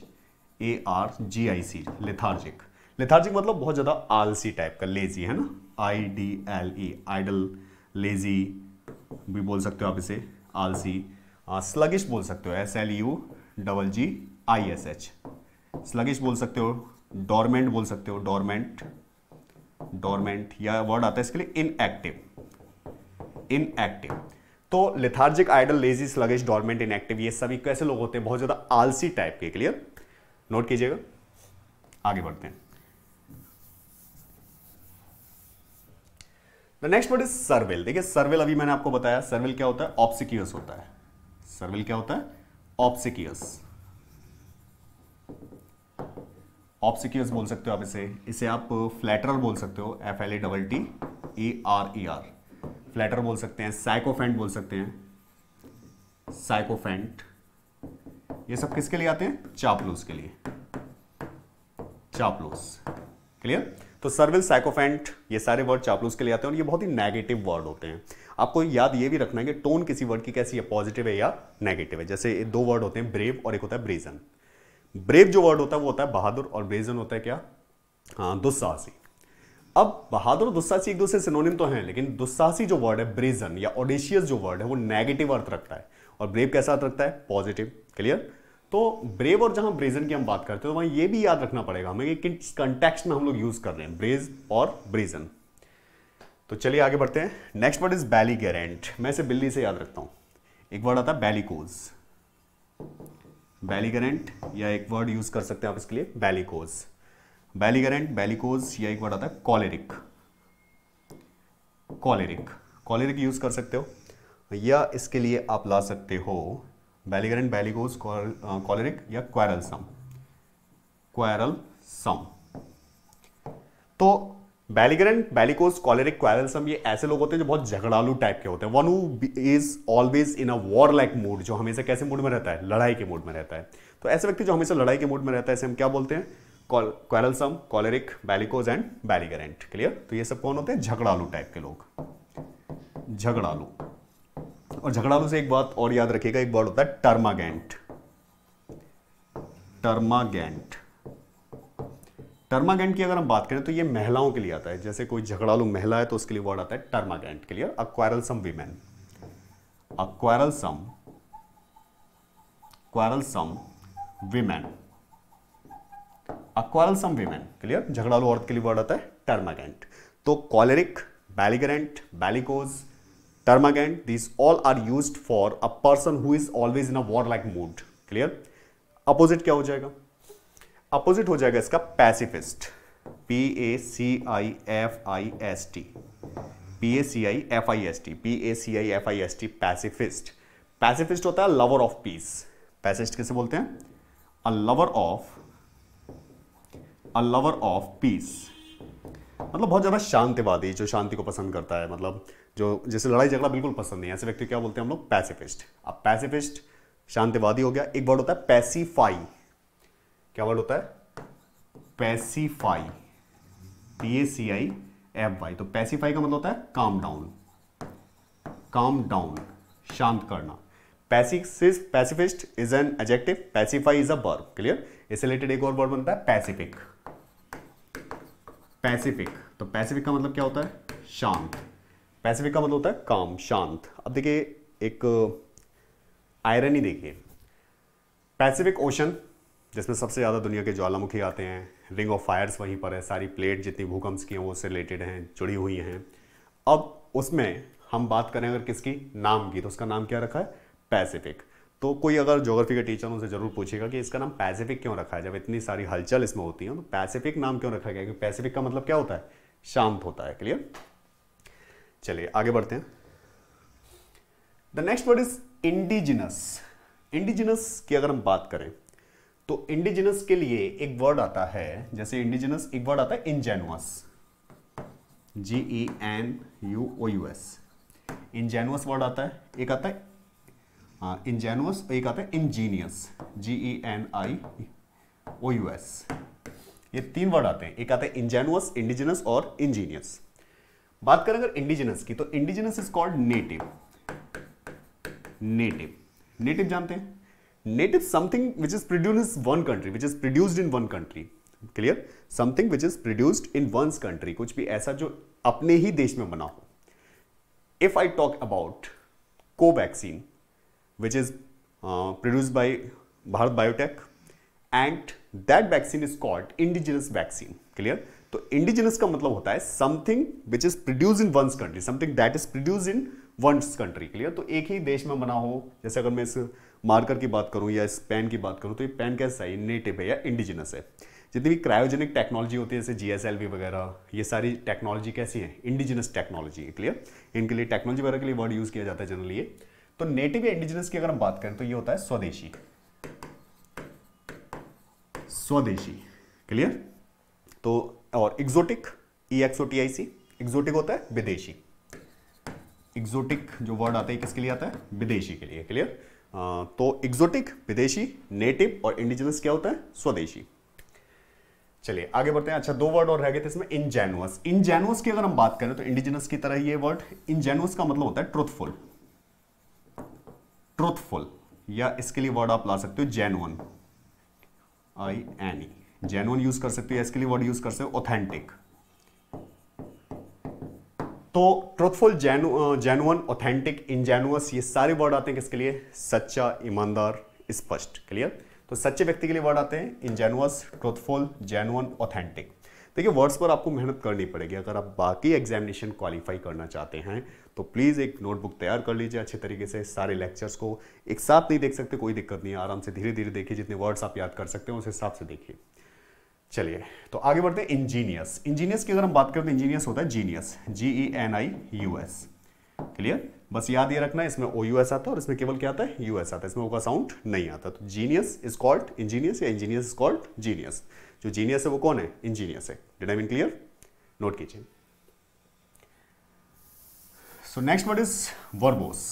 A R G I C lethargic lethargic मतलब बहुत ज़्यादा आलसी टाइप का लेजी है ना I D L E idle lazy भी बोल सकते हो आप इसे आलसी स्लगिश बोल सकते हो S L U double G I S H sluggish बोल सकते हो डोरमेंट बोल सकते हो डोरमेंट डोरमेंट या वर्ड आता है इसके लिए इनएक्टिव इनएक्टिव तो lethargic idle lazy sluggish dormant inactive ये सभी कैसे लोग होते हैं बहुत ज़्यादा आलसी टाइप के क्लियर नोट कीजिएगा आगे बढ़ते हैं नेक्स्ट वर्ड इज सर्वेल देखिए सर्वेल अभी मैंने आपको बताया सर्वेल क्या होता है ऑप्सिक्यूस होता है सर्विल क्या होता है ऑप्सिकियस ऑप्सिकियस बोल सकते हो आप इसे इसे आप फ्लैटर बोल सकते हो F L A double T A R E R flatter बोल सकते हैं साइकोफेंट बोल सकते हैं साइकोफेंट ये सब किसके लिए आते हैं चापलूस के लिए चापलूस क्लियर तो सर्विल साइकोफेंट ये सारे वर्ड चापलूस के लिए आते हैं और ये बहुत ही नेगेटिव वर्ड होते हैं आपको याद ये भी रखना है कि टोन किसी वर्ड की कैसी है पॉजिटिव है या नेगेटिव है जैसे दो वर्ड होते हैं ब्रेव और एक होता है ब्रेजन ब्रेव जो वर्ड होता है वो होता है बहादुर और ब्रेजन होता है क्या हाँ दुस्साहसी अब बहादुर और दुस्साहसी एक दूसरे सिनोनिम तो हैं लेकिन दुस्साहसी जो वर्ड है ब्रेजन या ऑडिशियस जो वर्ड है वो नेगेटिव अर्थ रखता है और ब्रेव कैसा अर्थ रखता है पॉजिटिव क्लियर तो ब्रेव और जहां ब्रेजन की हम बात करते हैं तो वहां ये भी याद रखना पड़ेगा हमें कि किस कंटेक्स्ट में हम लोग यूज कर रहे हैं ब्रेज और ब्रेजन तो चलिए आगे बढ़ते हैं next word is belligerent मैं इसे बिल्ली से याद रखता हूं एक वर्ड आता है बैलिकोज बैलीगरेंट या एक वर्ड यूज कर सकते हैं आप इसके लिए बैलिकोज बैलीगरेंट बैलिकोज या एक वर्ड आता है कॉलेरिक कॉलेरिक कॉलेरिक यूज कर सकते हो या इसके लिए आप ला सकते हो बैलीगरेंट बैलिकोज कॉलेरिक या क्वारल सम क्वारल सम तो बैलीगरेंट बैलिकोस कॉलेरिक क्वारलसम ये ऐसे लोग होते हैं जो बहुत झगड़ालू टाइप के होते हैं one who is always in a war like mood जो हमेशा कैसे मूड में रहता है लड़ाई के मूड में रहता है तो ऐसे व्यक्ति जो हमेशा लड़ाई के मूड में रहता है ऐसे हम क्या बोलते हैं क्वारलसम कॉलेरिक बैलिकोज एंड बैलीगरेंट क्लियर तो ये सब कौन होते हैं झगड़ालू टाइप के लोग झगड़ालू और झगड़ालू से एक बात और याद रखिएगा एक वर्ड होता है टर्मागेंट टर्मागेंट टर्मागेंट की अगर हम बात करें तो ये महिलाओं के लिए आता है जैसे कोई झगड़ालू महिला है तो उसके लिए वर्ड आता है टर्मागेंट के लिए a quarrelsome women a quarrelsome quarrelsome women a quarrelsome women clear झगड़ालू औरत के लिए वर्ड आता है टर्मागेंट तो choleric belligerent bellicose termagant this all are use for a person who is always in a war like mood clear opposite क्या हो जाएगा अपोजिट हो जाएगा इसका pacifist P A C I F I S T P A C I F I S T P A C I F I S T pacifist pacifist होता है lover of peace pacifist कैसे बोलते हैं a lover of a lover of peace मतलब बहुत ज़्यादा शांतिवादी जो शांति को पसंद करता है मतलब जो जैसे लड़ाई झगड़ा बिल्कुल पसंद नहीं है ऐसे व्यक्ति क्या बोलते हैं हम लोग पैसिफिस्ट अब पैसिफिस्ट शांतिवादी हो गया एक वर्ड होता है पैसीफाई क्या वर्ड होता है pacify P A C I F Y तो पैसिफाई का मतलब होता है काम डाउन काम डाउन शांत करना pacifist pacifist is an adjective pacify is a verb clear इससे रिलेटेड एक और वर्ड बनता है पैसिफिक पैसिफिक तो पैसिफिक का मतलब क्या होता है शांत पैसिफिक का मतलब होता है काम शांत अब देखिए एक आयरन ही देखिए पैसिफिक ओशन जिसमें सबसे ज़्यादा दुनिया के ज्वालामुखी आते हैं रिंग ऑफ फायर्स वहीं पर है सारी प्लेट जितनी भूकंप्स की हैं वो उससे रिलेटेड हैं जुड़ी हुई हैं अब उसमें हम बात करें अगर किसकी नाम की तो उसका नाम क्या रखा है पैसिफिक तो कोई अगर ज्योग्राफी का टीचर उनसे ज़रूर पूछेगा कि इसका नाम पैसिफिक क्यों रखा है जब इतनी सारी हलचल इसमें होती है तो पैसिफिक नाम क्यों रखा गया क्योंकि पैसिफिक का मतलब क्या होता है शांत होता है क्लियर चलिए आगे बढ़ते हैं the next word is indigenous indigenous की अगर हम बात करें तो इंडिजिनस के लिए एक वर्ड आता है जैसे इंडिजिनस एक वर्ड आता है ingenuous G E N U O U S ingenuous word आता है एक आता है इंजेनुअस हाँ, एक आता है ingenious G E N I O U S ये तीन वर्ड आते हैं एक आता है इंजेनुअस इंडिजिनस और इंजीनियस बात करें अगर इंडिजिनस की तो indigenous is called native native native जानते हैं native something which is produced in one country which is produced in one country clear something which is produced in one's country कुछ भी ऐसा जो अपने ही देश में बना हो if I talk about Covaxin which is produced by Bharat Biotech and that vaccine is called indigenous vaccine clear तो इंडिजिनस का मतलब होता है something which is produce in one's country something that is produce in one's country clear तो एक ही देश में बना हो जैसे अगर मैं इस मार्कर की बात करूँ या इस पेन की बात करूँ तो ये पेन कैसा है नेटिव है या इंडिजिनस है जितनी भी क्रायोजेनिक टेक्नोलॉजी होती है जैसे जी वगैरह ये सारी टेक्नोलॉजी कैसी है इंडिजिनस टेक्नोलॉजी क्लियर इनके लिए टेक्नोलॉजी वगैरह के लिए वर्ड यूज़ किया जाता है जनरली ये तो नेटिव या इंडिजिनस की अगर हम बात करें तो ये होता है स्वदेशी स्वदेशी क्लियर तो और exotic E X O T I C होता है विदेशी एक्सोटिक जो वर्ड आता है किसके लिए आता है विदेशी के लिए क्लियर तो एग्जोटिक विदेशी नेटिव और इंडिजिनस क्या होता है स्वदेशी चलिए आगे बढ़ते हैं अच्छा दो वर्ड और रह गए थे इसमें इनजेनुअस इनजेनुअस की अगर हम बात करें तो इंडिजिनस की तरह ये वर्ड इनजेनुअस का मतलब होता है ट्रुथफुल ट्रुथफुल या इसके लिए वर्ड आप ला सकते हो genuine I N E genuine use कर सकते हो या इसके लिए वर्ड यूज कर सकते हो ऑथेंटिक तो ट्रुथफुल जेनुअन ऑथेंटिक इनजेनुअस ये सारे वर्ड आते हैं किसके लिए सच्चा ईमानदार स्पष्ट क्लियर तो सच्चे व्यक्ति के लिए वर्ड आते हैं इनजेनुअस ट्रुथफुल जेनुअन ऑथेंटिक देखिए वर्ड्स पर आपको मेहनत करनी पड़ेगी अगर आप बाकी एग्जामिनेशन क्वालिफाई करना चाहते हैं तो प्लीज़ एक नोटबुक तैयार कर लीजिए अच्छे तरीके से सारे लेक्चर्स को एक साथ नहीं देख सकते कोई दिक्कत नहीं है आराम से धीरे धीरे देखिए जितने वर्ड्स आप याद कर सकते हैं उस हिसाब से देखिए चलिए तो आगे बढ़ते हैं इंजीनियस इंजीनियस की अगर हम बात करते हैं इंजीनियस होता है genius G E N I U S clear बस याद ये रखना इसमें ओ यू एस आता है और इसमें केवल क्या आता है यू एस आता है इसमें ओका साउंड नहीं आता तो जीनियस इज कॉल्ड इंजीनियस या इंजीनियस इज कॉल्ड जीनियस जो जीनियस है वो कौन है इंजीनियस है did I mean clear note कीजिए so next word is verbose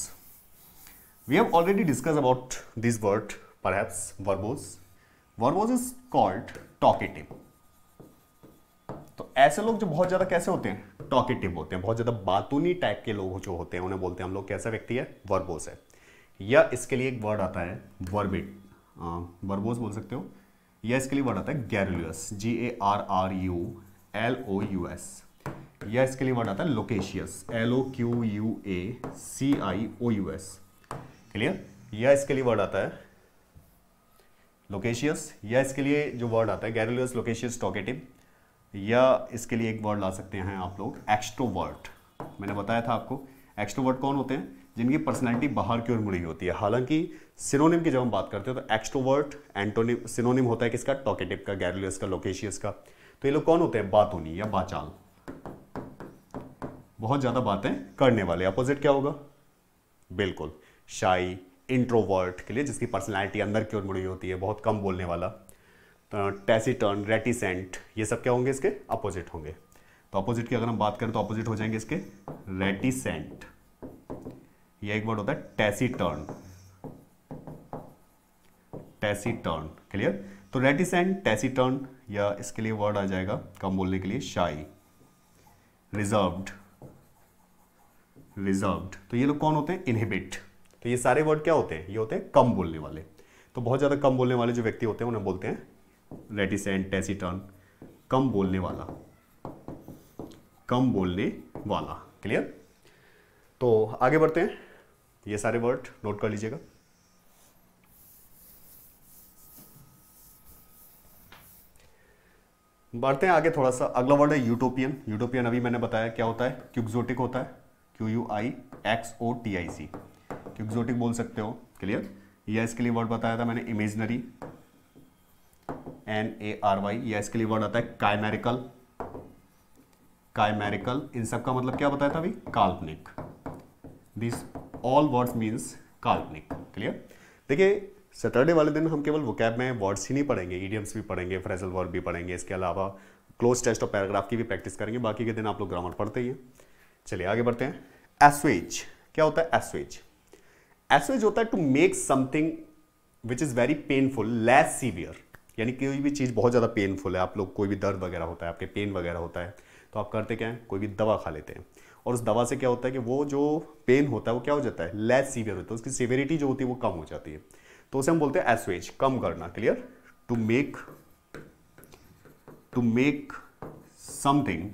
we have already discuss about this word perhaps verbose verbose is called talkative तो ऐसे लोग जो बहुत ज्यादा कैसे होते हैं टॉकेटिव होते हैं बहुत ज्यादा बातूनी टाइप के लोग जो होते हैं उन्हें बोलते हैं हम लोग कैसा व्यक्ति है वर्बोस है या इसके लिए एक वर्ड आता है वर्बिट वर्बोस बोल सकते हो या इसके लिए वर्ड आता है garrulous G A R R U L O U S या इसके लिए वर्ड आता है loquacious L O Q U A C I O U S clear या इसके लिए वर्ड आता है लोकेशियस या इसके लिए जो वर्ड आता है गैरुलस लोकेशियस टॉकेटिव या इसके लिए एक वर्ड ला सकते हैं आप लोग एक्स्ट्रोवर्ट मैंने बताया था आपको एक्स्ट्रोवर्ट कौन होते हैं जिनकी पर्सनैलिटी बाहर की ओर मुड़ी होती है हालांकि सिनोनिम की जब हम बात करते हैं तो एक्स्ट्रोवर्ट एंटोनिम सिनोनिम होता है किसका टॉकेटिव का गैरुलस का लोकेशियस का तो ये लोग कौन होते हैं बातूनी या बाचाल बहुत ज़्यादा बातें करने वाले अपोजिट क्या होगा बिल्कुल शाई इंट्रोवर्ट के लिए जिसकी पर्सनैलिटी अंदर की ओर मुड़ी होती है बहुत कम बोलने वाला तो टेसीटर्न रेटिसेंट ये सब क्या होंगे इसके अपोजिट होंगे तो अपोजिट की अगर हम बात करें तो अपोजिट हो जाएंगे इसके रेटिसेंट ये एक वर्ड होता है टेसीटर्न टेसीटर्न क्लियर तो रेटिसेंट टेसीटर्न या इसके लिए वर्ड आ जाएगा कम बोलने के लिए शाई रिजर्व रिजर्व तो ये लोग कौन होते हैं इनहिबिट तो ये सारे वर्ड क्या होते हैं ये होते हैं कम बोलने वाले तो बहुत ज़्यादा कम बोलने वाले जो व्यक्ति होते हैं उन्हें बोलते हैं रेटिसेंट टेसिटर्न कम बोलने वाला कम बोलने वाला क्लियर तो आगे बढ़ते हैं ये सारे वर्ड नोट कर लीजिएगा बढ़ते हैं आगे थोड़ा सा अगला वर्ड है यूटोपियन यूटोपियन अभी मैंने बताया क्या होता है क्यूक्जोटिक होता है Q U I X O T I C exotic बोल सकते हो क्लियर या इसके लिए वर्ड बताया था मैंने imaginary N A R Y या इसके लिए वर्ड आता है कायमेरिकल कायमेरिकल इन सब का मतलब क्या बताया था अभी काल्पनिक दिस ऑल वर्ड्स मीन्स काल्पनिक क्लियर देखिए सैटरडे वाले दिन हम केवल वोकैब में वर्ड्स ही नहीं पढ़ेंगे ईडियम्स भी पढ़ेंगे फ्रेजल वर्ड भी पढ़ेंगे इसके अलावा क्लोज टेस्ट और पैराग्राफ की भी प्रैक्टिस करेंगे बाकी के दिन आप लोग ग्रामर पढ़ते ही हैं चलिए आगे बढ़ते हैं एसवेज क्या होता है एसवेज एसएच होता है to make something which is very painful less severe यानी कोई भी चीज़ बहुत ज़्यादा पेनफुल है आप लोग कोई भी दर्द वगैरह होता है आपके पेन वगैरह होता है तो आप करते क्या है कोई भी दवा खा लेते हैं और उस दवा से क्या होता है कि वो जो पेन होता है वो क्या हो जाता है लेस सीवियर होता है उसकी सीवियरिटी जो होती है वो कम हो जाती है तो उसे हम बोलते हैं एसवेज कम करना clear to make to make something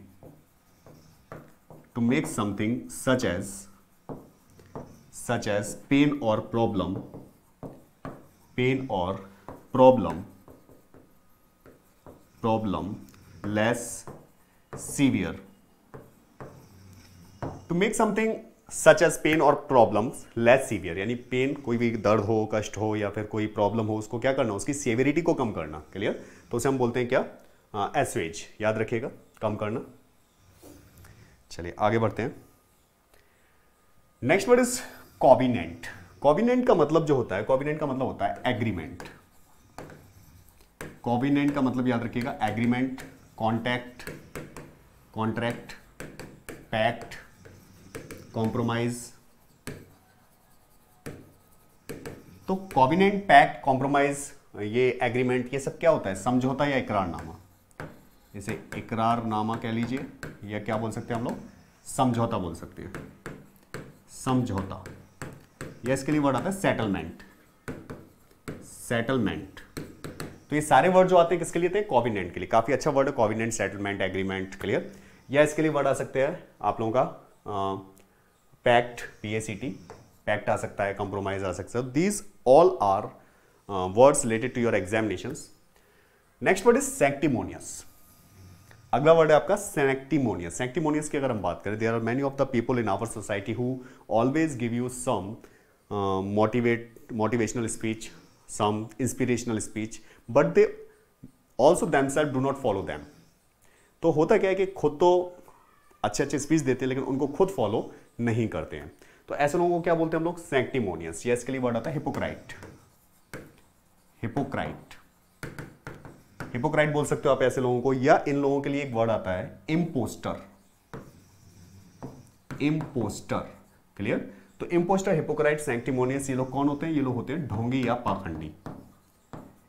to make something such as such as pain or problem pain or problem problem less severe to make something such as pain और प्रॉब्लम लेस सीवियर यानी pain कोई भी दर्द हो कष्ट हो या फिर कोई प्रॉब्लम हो उसको क्या करना उसकी सेवेरिटी को कम करना क्लियर तो उसे हम बोलते हैं क्या एसवेज हाँ, याद रखिएगा कम करना चलिए आगे बढ़ते हैं next word is covenant covenant का मतलब जो होता है कॉबिनेंट का मतलब होता है एग्रीमेंट कॉबिनेंट का मतलब याद रखिएगा agreement contact contract pact compromise तो कॉबिनेंट पैक्ट कॉम्प्रोमाइज ये एग्रीमेंट ये सब क्या होता है समझौता या इकरारनामा इसे इकरारनामा कह लीजिए या क्या बोल सकते हैं हम लोग समझौता बोल सकते हैं समझौता या इसके लिए वर्ड आता है सेटलमेंट सेटलमेंट तो ये सारे वर्ड जो आते हैं किसके लिए थे कॉविनेंट के लिए काफ़ी अच्छा वर्ड है कॉविनेंट सेटलमेंट एग्रीमेंट क्लियर या इसके लिए वर्ड आ सकते हैं आप लोगों का pact P A C T pact आ सकता है कॉम्प्रोमाइज आ सकता है these all are words related to your examination next word is sanctimonious अगला वर्ड है आपका सेनेक्टिमोनियस सेक्टिमोनियस की अगर हम बात करें there are many of the people in our society who always give you some motivate motivational speech some inspirational speech but they also them themselves do not follow them तो होता क्या है कि खुद तो अच्छे अच्छे स्पीच देते हैं लेकिन उनको खुद फॉलो नहीं करते हैं तो ऐसे लोगों को क्या बोलते हैं हम लोग सैंक्टिमोनियस ये इसके लिए वर्ड आता है हिपोक्राइट हिपोक्राइट हिपोक्राइट बोल सकते हो आप ऐसे लोगों को या इन लोगों के लिए एक वर्ड आता है इम्पोस्टर इम्पोस्टर क्लियर तो इम्पोस्टर हिपोक्राइट सेंटिमोनियस ये लोग कौन होते हैं ये लोग होते हैं ढोंगी या पाखंडी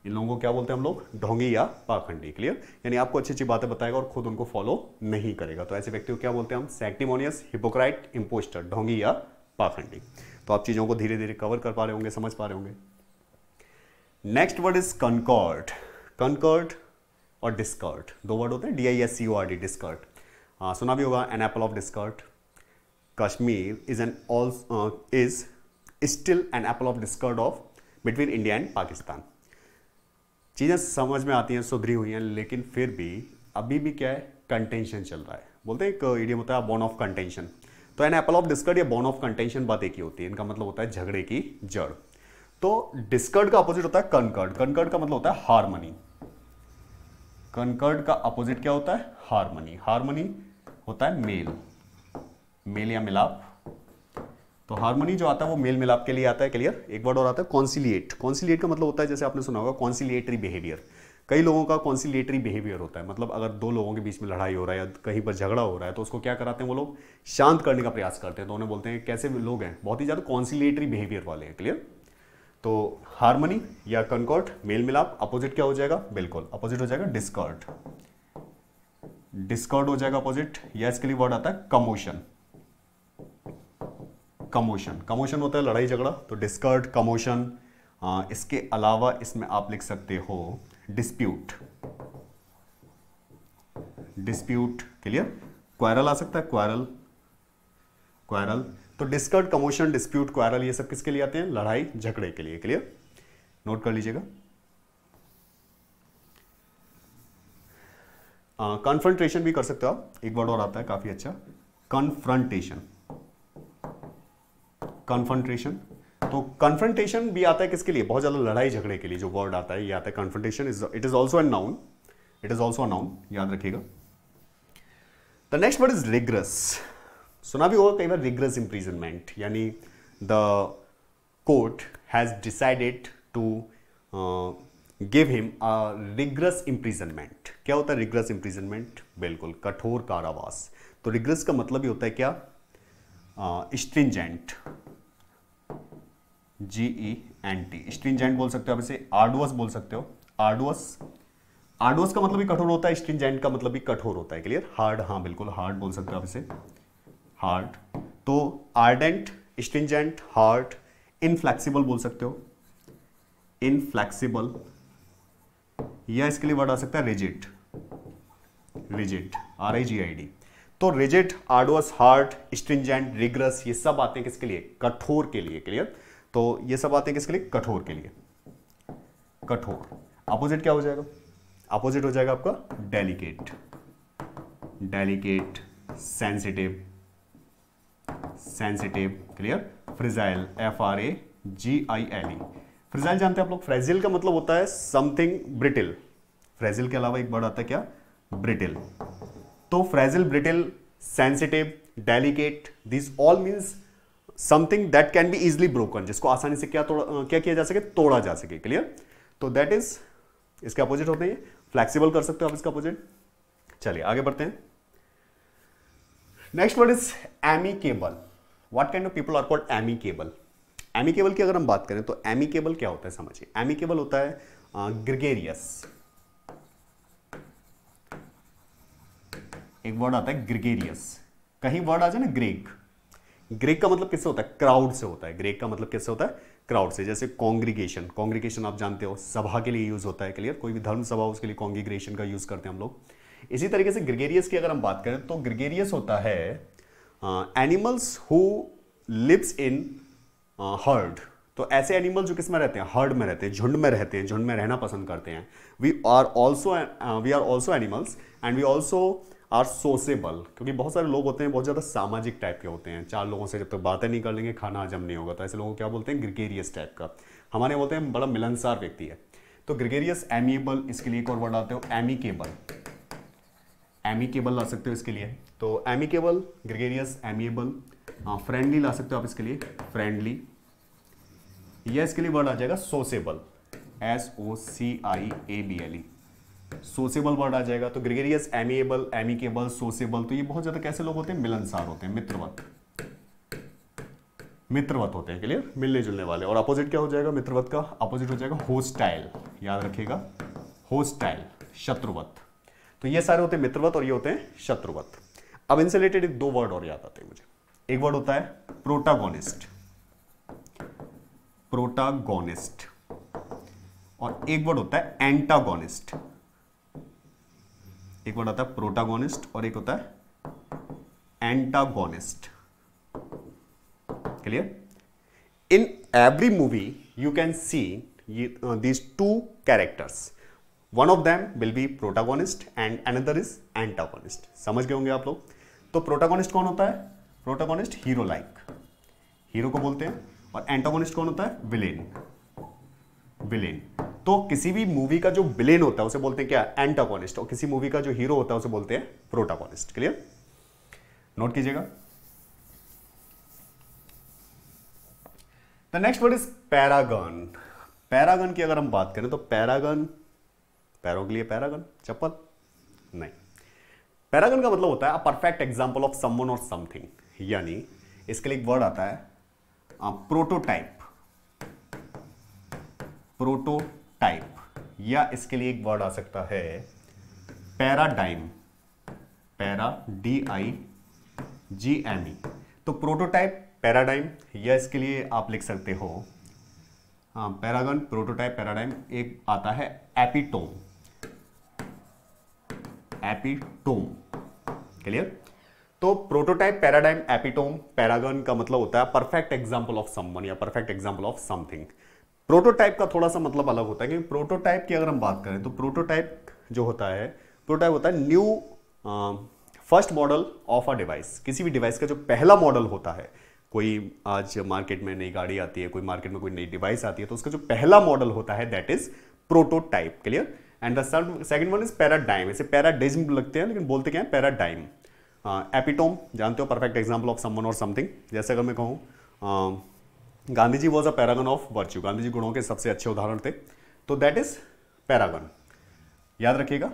इन लोगों को क्या बोलते हैं हम लोग ढोंगी या पाखंडी क्लियर यानी आपको अच्छी अच्छी बातें बताएगा और खुद उनको फॉलो नहीं करेगा तो ऐसे व्यक्ति को क्या बोलते हैं हम सैक्टिमोनियस हिपोक्राइट इम्पोस्टर ढोंगी या पाखंडी तो आप चीज़ों को धीरे धीरे कवर कर पा रहे होंगे समझ पा रहे होंगे next word is concord concord और डिस्कर्ट दो वर्ड होते हैं D I S C O R D discord सुना भी होगा an apple of discord Kashmir is an also, uh, is still an apple of discord of between India and Pakistan. चीज़ें समझ में आती हैं सुधरी हुई हैं लेकिन फिर भी अभी भी क्या है कंटेंशन चल रहा है बोलते हैं एक ईडियम होता है बॉन ऑफ कंटेंशन तो एन एपल ऑफ डिस्कर्ड या बॉन ऑफ कंटेंशन बात एक ही होती है इनका मतलब होता है झगड़े की जड़ तो डिस्कर्ड का अपोजिट होता है कनकर्ड कनकर्ड का मतलब होता है हारमनी कनकर्ड का अपोजिट क्या होता है हारमनी हारमनी होता है मेल मेल या मिलाप तो हारमोनी जो आता है वो मेल मिलाप के लिए आता है क्लियर एक वर्ड और आता है कॉन्सिलिएट कॉन्सिलिएट का मतलब होता है जैसे आपने सुना होगा कॉन्सिलिएटरी बिहेवियर कई लोगों का कॉन्सिलेटरी बिहेवियर होता है मतलब अगर दो लोगों के बीच में लड़ाई हो रहा है या कहीं पर झगड़ा हो रहा है तो उसको क्या कराते हैं वो लोग शांत करने का प्रयास करते हैं तो उन्हें बोलते हैं कैसे लोग हैं बहुत ही ज़्यादा कॉन्सिलेटरी बिहेवियर वाले हैं क्लियर तो हारमोनी या कंकॉर्ड मेल मिलाप अपोजिट क्या हो जाएगा बिल्कुल अपोजिट हो जाएगा डिस्कॉर्ड डिस्कॉर्ड हो जाएगा अपोजिट या इसके लिए वर्ड आता है कमोशन कमोशन कमोशन होता है लड़ाई झगड़ा तो डिस्कर्ड कमोशन इसके अलावा इसमें आप लिख सकते हो डिस्प्यूट डिस्प्यूट क्लियर क्वारल आ सकता है क्वारल क्वारल तो डिस्कर्ड कमोशन डिस्प्यूट क्वारल ये सब किसके लिए आते हैं लड़ाई झगड़े के लिए क्लियर नोट कर लीजिएगा uh, भी कर सकते हो आप एक वर्ड और आता है काफी अच्छा कन्फ्रंटेशन कन्फ्रंटेशन तो कन्फ्रंटेशन भी आता है किसके लिए बहुत ज़्यादा लड़ाई झगड़े के लिए जो वर्ड आता है ये आता है confrontation is it is also an noun it is also noun याद रखिएगा the next word is rigorous सुना भी होगा कई बार रिग्रेस इंप्रीजनमेंट यानी the court has decided to give him a rigorous imprisonment क्या होता है रिग्रेस इंप्रीजनमेंट बिल्कुल कठोर कारावास तो रिग्रेस का मतलब ही होता है क्या stringent uh, G E N T stringent बोल सकते हो आप इसे आर्डुअस बोल सकते हो आर्डुअस आर्डुअस का मतलब भी कठोर होता है स्ट्रिंजेंट का मतलब भी कठोर होता है क्लियर हार्ड हाँ बिल्कुल हार्ड बोल सकते हो आप इसे हार्ड तो आर्डेंट स्ट्रिंजेंट हार्ड इनफ्लेक्सीबल बोल सकते हो इनफ्लेक्सीबल या इसके लिए वर्ड आ सकता है rigid rigid R I G I D तो rigid arduous hard stringent rigorous ये सब आते हैं किसके लिए कठोर के लिए क्लियर तो ये सब आते हैं किसके लिए कठोर के लिए कठोर अपोजिट क्या हो जाएगा अपोजिट हो जाएगा आपका delicate delicate sensitive sensitive clear fragile F R A G I L E fragile जानते हैं आप लोग फ्रेजिल का मतलब होता है समथिंग ब्रिटिल फ्रेजिल के अलावा एक बार आता है क्या ब्रिटिल तो fragile brittle sensitive delicate this all means something that can be easily broken जिसको आसानी से क्या तोड़ा क्या किया जा सके तोड़ा जा सके क्लियर तो दैट इज इसके अपोजिट होते हैं फ्लेक्सीबल कर सकते हो आप इसका अपोजिट चलिए आगे बढ़ते हैं next word is amicable what kind of people are called amicable की अगर हम बात करें तो एमिकेबल क्या होता है समझिए एमिकेबल होता है ग्रिगेरियस एक वर्ड आता है ग्रिगेरियस कहीं वर्ड आ जाए ना ग्रीक ग्रेक का मतलब किससे होता है क्राउड से होता है ग्रेक का मतलब किससे होता है क्राउड से जैसे कॉन्ग्रीगेशन कॉन्ग्रीगेशन आप जानते हो सभा के लिए यूज होता है क्लियर कोई भी धर्म सभा उसके लिए कॉन्ग्रीगेशन का यूज करते हैं हम लोग इसी तरीके से ग्रिगेरियस की अगर हम बात करें तो ग्रिगेरियस होता है animals who lives in herd तो ऐसे एनिमल जो किसमें रहते हैं हर्ड में रहते हैं झुंड में रहते हैं झुंड में रहना पसंद करते हैं we are also we are also animals and we also are sociable क्योंकि बहुत सारे लोग होते हैं बहुत ज़्यादा सामाजिक टाइप के होते हैं चार लोगों से जब तक तो बातें नहीं कर लेंगे खाना हजम नहीं होगा तो ऐसे लोगों क्या बोलते हैं ग्रिगेरियस टाइप का हमारे बोलते हैं बड़ा मिलनसार व्यक्ति है तो ग्रिगेरियस एमिएबल इसके लिए एक और वर्ड आते हो एमिकेबल एमिकेबल ला सकते हो इसके लिए तो एमिकेबल ग्रिगेरियस एमिएबल फ्रेंडली ला सकते हो आप इसके लिए फ्रेंडली यह इसके लिए वर्ड आ जाएगा sociable S O C I A B L E sociable word आ जाएगा तो ग्रेगेरियस एमिएबल एमिकेबल सोसेबल तो ये बहुत ज्यादा कैसे लोग होते हैं मिलनसार होते हैं मित्रवत मित्रवत होते हैं क्लियर मिलने जुलने वाले और अपोजिट क्या हो जाएगा मित्रवत का अपोजिट हो जाएगा होस्टाइल याद रखिएगा होस्टाइल शत्रुवत तो ये सारे होते हैं मित्रवत और ये होते हैं शत्रुवत अब इनसे रिलेटेड एक दो वर्ड और याद आते हैं मुझे एक वर्ड होता है प्रोटागोनिस्ट प्रोटागोनिस्ट और एक वर्ड होता है एंटागोनिस्ट एक वर्ड आता है प्रोटागोनिस्ट और एक होता है antagonist clear in every movie you can see these two characters one of them will be protagonist and another is antagonist समझ गए होंगे आप लोग तो प्रोटागोनिस्ट कौन होता है प्रोटागोनिस्ट हीरो लाइक हीरो को बोलते हैं और एंटागोनिस्ट कौन होता है विलेन विलेन तो किसी भी मूवी का जो विलेन होता है उसे बोलते हैं क्या एंटागोनिस्ट और किसी मूवी का जो हीरो होता है उसे बोलते हैं प्रोटागोनिस्ट क्लियर नोट कीजिएगा the next word is paragon paragon की अगर हम बात करें तो पैरागन पैरों के लिए पैरागन चप्पल नहीं पैरागन का मतलब होता है a perfect example of someone और समथिंग यानी इसके लिए एक वर्ड आता है प्रोटोटाइप प्रोटोटाइप या इसके लिए एक वर्ड आ सकता है paradigm para D I G M E तो प्रोटोटाइप पैराडाइम या इसके लिए आप लिख सकते हो हाँ पैरागन प्रोटोटाइप पैराडाइम एक आता है एपिटोम एपिटोम क्लियर तो प्रोटोटाइप पैराडाइम एपिटोम पैरागन का मतलब होता है परफेक्ट एग्जाम्पल ऑफ समवन या perfect example of something prototype का थोड़ा सा मतलब अलग होता है क्योंकि प्रोटोटाइप की अगर हम बात करें तो प्रोटोटाइप जो होता है प्रोटोटाइप होता है new first model of a device किसी भी डिवाइस का जो पहला मॉडल होता है कोई आज मार्केट में नई गाड़ी आती है कोई मार्केट में कोई नई डिवाइस आती है तो उसका जो पहला मॉडल होता है that is prototype clear and the second one is paradigm ऐसे पैराडिज्म लगते हैं लेकिन बोलते क्या है पैराडाइम एपिटोम जानते हो परफेक्ट एग्जाम्पल ऑफ समवन और समथिंग जैसे अगर मैं कहूँ Gandhi ji was a paragon of virtue Gandhi ji गुणों के सबसे अच्छे उदाहरण थे तो दैट इज पैरागन याद रखिएगा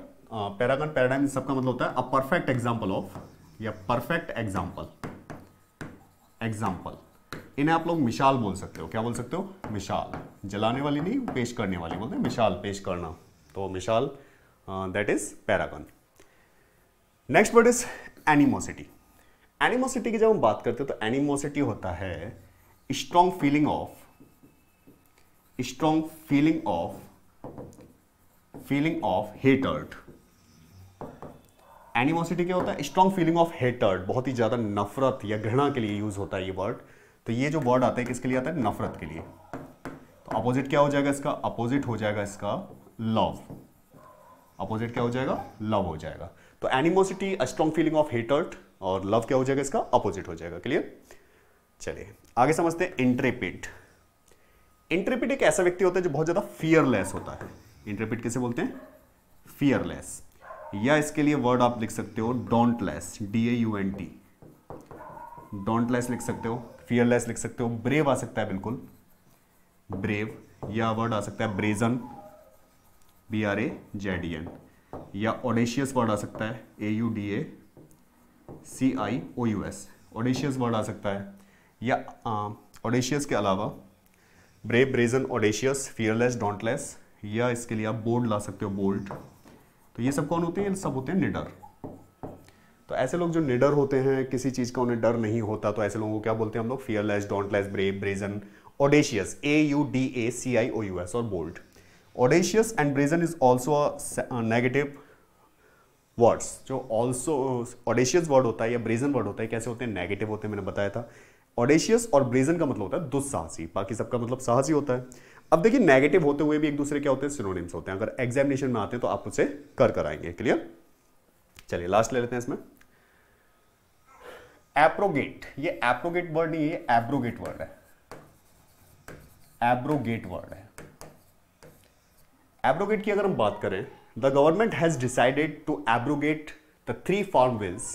पैरागन पैराडाइम सबका मतलब होता है अ परफेक्ट एग्जाम्पल ऑफ या परफेक्ट एग्जाम्पल एग्जाम्पल इन्हें आप लोग मिशाल बोल सकते हो क्या बोल सकते हो मिशाल जलाने वाली नहीं पेश करने वाली बोलते हैं पेश करना तो मिशाल that is paragon next word is animosity animosity की जब हम बात करते हैं तो एनिमोसिटी होता है strong feeling of strong feeling of feeling of hatred animosity क्या होता है स्ट्रॉन्ग फीलिंग ऑफ हेटर्ड बहुत ही ज़्यादा नफरत या घृणा के लिए यूज होता है ये वर्ड तो ये जो वर्ड आता है किसके लिए आता है नफरत के लिए तो अपोजिट क्या हो जाएगा इसका अपोजिट हो जाएगा इसका लव अपोजिट क्या हो जाएगा लव हो जाएगा तो animosity strong feeling of hatred और लव क्या हो जाएगा इसका अपोजिट हो जाएगा क्लियर चलिए आगे समझते हैं इंट्रेपिड इंट्रेपिड एक ऐसा व्यक्ति होता है जो बहुत ज़्यादा फियरलेस होता है इंट्रेपिड किसे बोलते हैं फियरलेस या इसके लिए वर्ड आप लिख सकते हो dauntless D A U N T dauntless लिख सकते हो फियरलेस लिख सकते हो ब्रेव आ सकता है बिल्कुल ब्रेव या वर्ड आ सकता है brazen B R A Z E N N या ओडेशियस वर्ड आ सकता है A U D A C I O U S audacious word आ सकता है या ऑडेशियस के अलावा brave brazen audacious fearless dauntless या इसके लिए आप बोल्ड ला सकते हो बोल्ड तो ये सब कौन होते हैं सब होते हैं निडर तो ऐसे लोग जो निडर होते हैं किसी चीज़ का उन्हें डर नहीं होता तो ऐसे लोगों को क्या बोलते हैं हम लोग fearless dauntless brave brazen audacious A U D A C I O U S और bold audacious and brazen is also negative words जो ऑल्सो ऑडेशियस वर्ड होता है या ब्रेजन वर्ड होता है कैसे होते हैं नेगेटिव होते हैं मैंने बताया था ऑडेशियस और ब्रेजन का मतलब होता है दुस्साहसी बाकी सबका मतलब साहसी होता है अब देखिए नेगेटिव होते हुए भी एक दूसरे क्या होते हैं सिनोनिम्स होते हैं अगर एग्जामिनेशन में आते हैं तो आप उसे कर कर आएंगे क्लियर चलिए लास्ट ले लेते हैं इसमें एप्रोगेट ये एप्रोगेट वर्ड नहीं है एब्रोगेट वर्ड है एब्रोगेट वर्ड है एब्रोगेट की अगर हम बात करें the government has decided to abrogate the three farm bills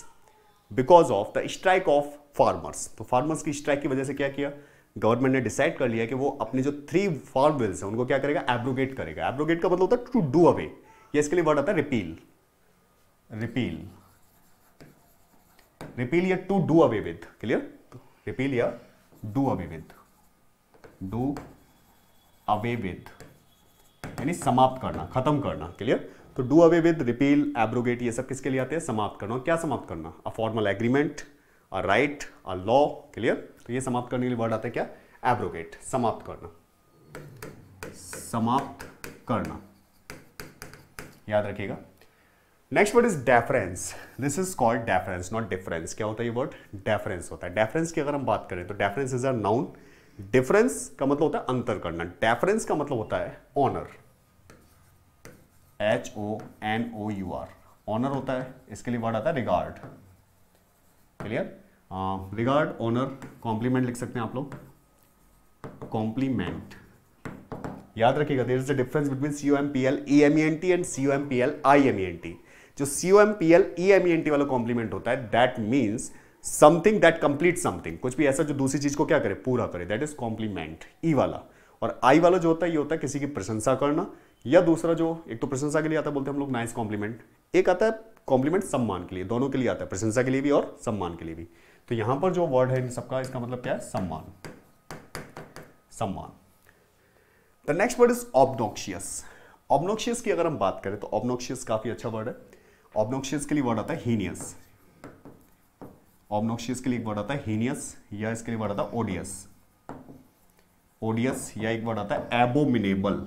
because of the strike of farmers तो फार्मर्स की स्ट्राइक की वजह से क्या किया गवर्नमेंट ने डिसाइड कर लिया कि वो अपने जो थ्री फार्म बिल्स हैं उनको क्या करेगा एब्रोगेट करेगा एब्रोगेट का मतलब होता है टू डू अवे ये इसके लिए वर्ड आता है रिपील रिपील रिपील या to do away with clear repeal या do away with do away with यानी समाप्त करना खत्म करना क्लियर तो do away with repeal abrogate ये सब किसके लिए आते हैं समाप्त करना क्या समाप्त करना a formal agreement a right a law clear तो ये समाप्त करने के लिए वर्ड आता है क्या एब्रोगेट समाप्त करना समाप्त करना याद रखिएगा next word is deference this is called deference not difference क्या होता है ये वर्ड डेफरेंस होता है डेफरेंस की अगर हम बात करें तो deference is a noun difference का मतलब होता है अंतर करना डेफरेंस का मतलब होता है honour H O N O U R honour होता है इसके लिए वर्ड आता है regard clear regard honour compliment लिख सकते हैं आप लोग कॉम्प्लीमेंट याद रखिएगा there is the difference between C M P L E M N T and C M P L I M N T जो C M P L E M N T वाला compliment होता है that means something that complete something कुछ भी ऐसा जो दूसरी चीज को क्या करे पूरा करे दैट इज कॉम्प्लीमेंट ई वाला और आई वाला जो होता है ये होता है किसी की प्रशंसा करना या दूसरा जो एक तो प्रशंसा के लिए आता है बोलते हैं हम लोग नाइस कॉम्प्लीमेंट एक आता है कॉम्प्लीमेंट सम्मान के लिए दोनों के लिए आता है प्रशंसा के लिए भी और सम्मान के लिए भी तो यहां पर जो वर्ड है इन सबका इसका मतलब क्या है सम्मान सम्मान the next word is obnoxious obnoxious की अगर हम बात करें तो ऑब्नोक्शियस काफी अच्छा वर्ड है ऑब्नोक्शियस के लिए वर्ड आता है हीनियस ऑब्नोक्शियस के लिए एक वर्ड आता है हीनियस या इसके लिए वर्ड आता है ओडियस ओडियस या एक वर्ड आता है एबोमिनेबल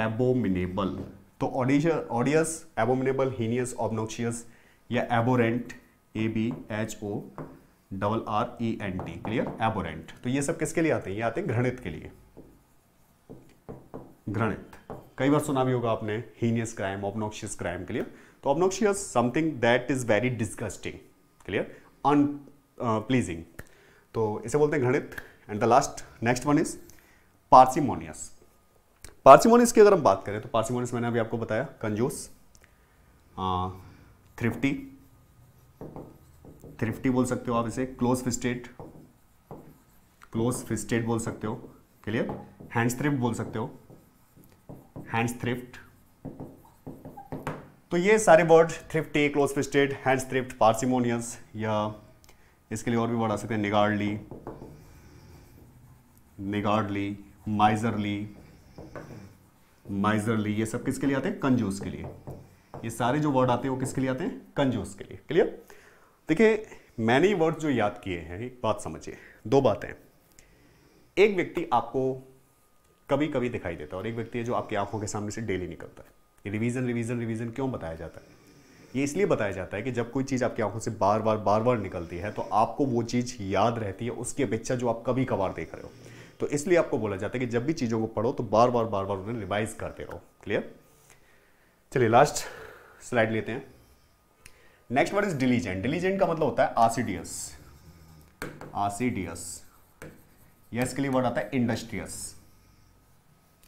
एबोमिनेबल तो ऑडियस एबोमिनेबल हीनियस ऑब्नोक्शियस या abhorrent A B H O double R E N T clear abhorrent तो ये सब किसके लिए आते हैं ये आते हैं घृणित के लिए घृणित कई बार सुना भी होगा आपने heinous crime obnoxious crime clear तो obnoxious something that is very disgusting clear unpleasing तो इसे बोलते हैं घृणित and the last next one is parsimonious parsimonious की अगर हम बात करें तो पार्सिमोनियस मैंने अभी आपको बताया कंजूस थ्रिफ्टी uh, थ्रिफ्टी बोल सकते हो आप इसे क्लोज फिस्टेड क्लोज फिस्टेड बोल सकते हो क्लियर हैंड्स थ्रिफ्ट बोल सकते हो हैंड्स थ्रिफ्ट तो ये सारे word thrifty close fisted hands thrift parsimonious या इसके लिए और भी वर्ड आ सकते हैं निगार्डली निगार्डली माइजरली माइजरली ये सब किसके लिए आते हैं कंजूस के लिए ये सारे जो वर्ड आते हैं वो किसके लिए आते हैं कंजूस के लिए क्लियर देखिए मैंने वर्ड जो याद किए हैं एक बात समझिए दो बातें एक व्यक्ति आपको कभी कभी दिखाई देता है और एक व्यक्ति है जो आपकी आंखों के सामने से डेली निकलता है रिवीजन रिवीजन रिवीजन क्यों बताया जाता है ये इसलिए बताया जाता है कि जब कोई चीज़ आपकी आंखों से बार बार बार बार निकलती है तो आपको वो चीज़ याद रहती है उसकी अपेक्षा जो आप कभी कभार देख रहे हो तो इसलिए आपको बोला जाता है कि जब भी चीज़ों को पढ़ो तो बार बार बार बार उन्हें रिवाइज करते रहो क्लियर चलिए लास्ट स्लाइड लेते हैं next word is diligent diligent का मतलब होता है आसिडियस आसिडियस यह इसके लिए वर्ड आता है इंडस्ट्रियस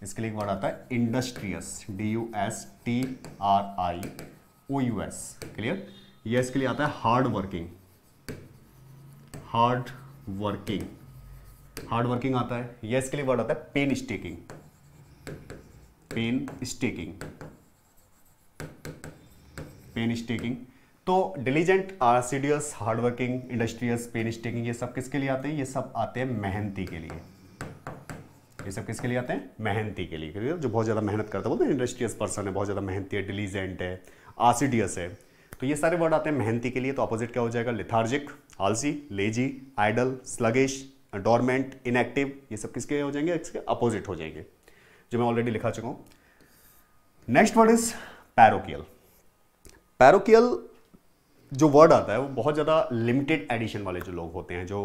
इसके लिए वर्ड आता है industrious D U S T R I O U S clear यह इसके लिए आता है hard working hard working hard working आता है ये इसके लिए वर्ड आता है painstaking painstaking painstaking तो diligent assiduous hardworking industrious painstaking ये सब किसके लिए आते हैं ये सब आते हैं मेहनती के लिए ये सब किसके लिए आते हैं मेहनती के लिए जो बहुत ज़्यादा मेहनत करता है वो तो इंडस्ट्रियस पर्सन है बहुत ज़्यादा मेहनती है डिलीजेंट है आसिडियस है तो ये सारे वर्ड आते हैं मेहनती के लिए तो अपोजिट क्या हो जाएगा लिथार्जिक आलसी lazy idle sluggish dormant inactive ये सब किसके हो जाएंगे इसके अपोजिट हो जाएंगे जो मैं ऑलरेडी लिखा चुका हूं next word is parochial parochial जो वर्ड आता है वो बहुत ज़्यादा लिमिटेड एडिशन वाले जो लोग होते हैं जो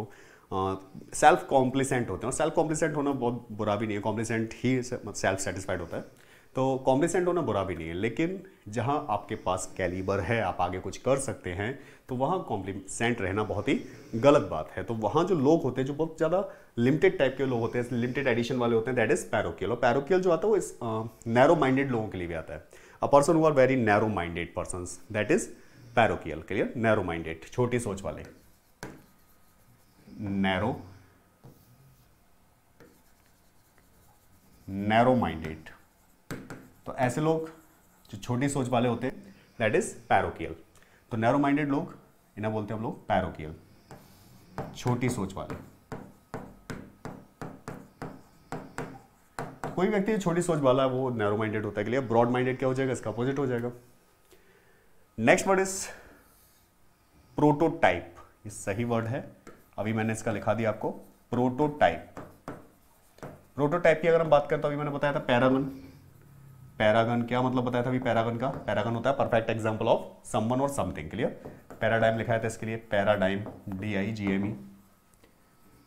सेल्फ uh, कॉम्प्लिसेंट होते हैं और सेल्फ कॉम्प्लिसेंट होना बहुत बुरा भी नहीं है कॉम्प्लीसेंट ही सेल्फ मतलब सेटिस्फाइड होता है तो कॉम्प्लिसेंट होना बुरा भी नहीं है लेकिन जहाँ आपके पास कैलिबर है आप आगे कुछ कर सकते हैं तो वहाँ कॉम्प्लीसेंट रहना बहुत ही गलत बात है तो वहाँ जो लोग होते हैं जो बहुत ज़्यादा लिमिटेड टाइप के लोग होते हैं लिमिटेड एडिशन वाले होते हैं दैट इज़ पैरोकियल और पैरोकियल जो आता है वो इस नैरो माइंडेड लोगों के लिए भी आता है a person who are very narrow minded person that is parochial clear narrow minded छोटी सोच वाले नैरो नैरो माइंडेड तो ऐसे लोग जो छोटी सोच वाले होते हैं दैट इज पैरोकियल तो नैरो माइंडेड लोग इन्हें बोलते हैं हम लोग पैरोकियल छोटी सोच वाले कोई व्यक्ति छोटी सोच वाला है वो नैरो माइंडेड होता है के लिए ब्रॉड माइंडेड क्या हो जाएगा इसका अपोजिट हो जाएगा नेक्स्ट वर्ड इज प्रोटोटाइप ये सही वर्ड है अभी मैंने इसका लिखा दिया आपको प्रोटोटाइप प्रोटोटाइप की अगर हम बात करें तो अभी मैंने बताया था पैरागन पैरागन क्या मतलब बताया था अभी पैरागन का पैरागन होता है परफेक्ट एग्जांपल ऑफ समवन और समथिंग क्लियर पैराडाइम लिखाया था इसके लिए paradigm D I G M E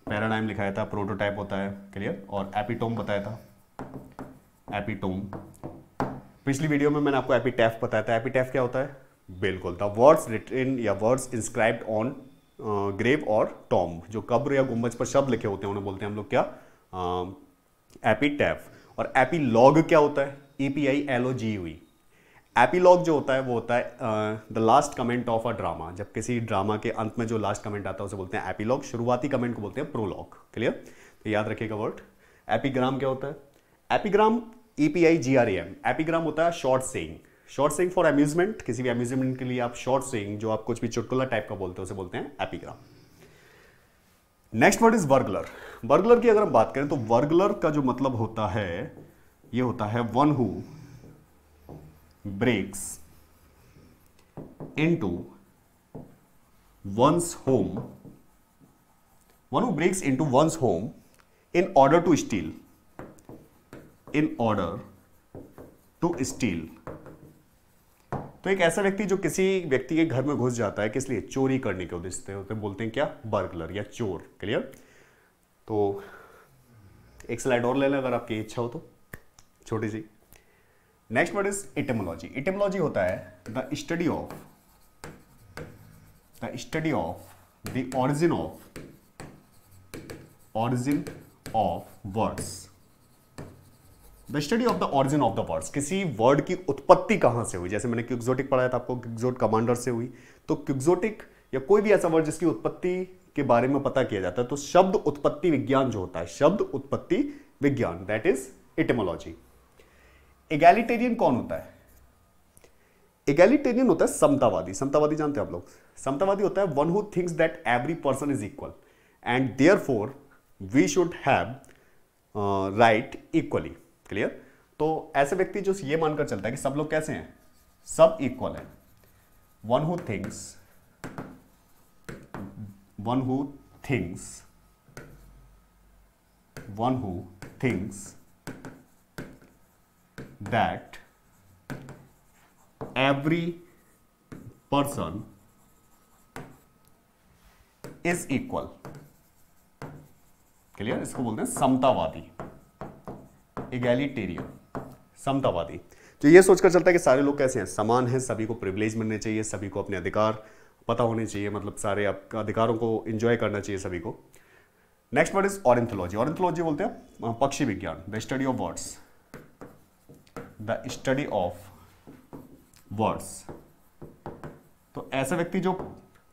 paradigm लिखाया था प्रोटोटाइप होता है क्लियर और एपिटोम बताया था एपिटोम पिछली वीडियो में मैंने आपको एपिटैफ बताया था एपिटैफ क्या होता है बिल्कुल द वर्ड्स रिटन या वर्ड्स इंस्क्राइब्ड ऑन ग्रेव और टॉम जो कब्र या गुम्बज पर शब्द लिखे होते हैं उन्हें बोलते हैं हम लोग क्या एपीटैफ और एपीलॉग क्या होता है ई पी आई एल ओ जी हुई एपीलॉग जो होता है वो होता है the last comment of a drama जब किसी ड्रामा के अंत में जो लास्ट कमेंट आता है उसे बोलते हैं एपीलॉग शुरुआती कमेंट को बोलते हैं प्रोलॉग क्लियर तो याद रखिएगा वर्ड एपीग्राम क्या होता है epigram E P I G R A M epigram होता है short saying short saying for amusement किसी भी अम्यूजमेंट के लिए आप शॉर्ट सेइंग जो आप कुछ भी चुटकुला टाइप का बोलते हो उसे बोलते हैं epigram next word is burglar burglar की अगर हम बात करें तो वर्गलर का जो मतलब होता है ये होता है one who breaks into one's home one who breaks into one's home in order to steal in order to steal तो एक ऐसा व्यक्ति जो किसी व्यक्ति के घर में घुस जाता है किस लिए चोरी करने के उद्देश्य से होते तो बोलते हैं क्या बर्गलर या चोर क्लियर तो एक स्लाइड और ले लें अगर आपकी इच्छा हो तो छोटी सी next word is etymology etymology होता है the study of the study of the origin of origin of words the study of the origin of the words किसी वर्ड की उत्पत्ति कहाँ से हुई जैसे मैंने क्यूक्जोटिक पढ़ाया था आपको क्यूक्जोट कमांडर से हुई तो क्यूक्जोटिक या कोई भी ऐसा वर्ड जिसकी उत्पत्ति के बारे में पता किया जाता है तो शब्द उत्पत्ति विज्ञान जो होता है शब्द उत्पत्ति विज्ञान दैट इज इटेमोलॉजी एगैलिटेरियन कौन होता है एगैलिटेरियन होता है समतावादी समतावादी जानते हैं आप लोग समतावादी होता है one who thinks that every person is equal and therefore we should have right equally clear तो ऐसे व्यक्ति जो ये मानकर चलता है कि सब लोग कैसे हैं सब इक्वल है one who thinks one who thinks one who thinks that every person is equal clear इसको बोलते हैं समतावादी इगैलिटेरियन समतावादी तो ये सोचकर चलता है कि सारे लोग कैसे हैं समान हैं सभी को प्रिविलेज मिलने चाहिए सभी को अपने अधिकार पता होने चाहिए मतलब सारे आपका अधिकारों को इंजॉय करना चाहिए सभी को next word is ornithology ornithology बोलते हैं पक्षी विज्ञान the study of words the study of words तो ऐसा व्यक्ति जो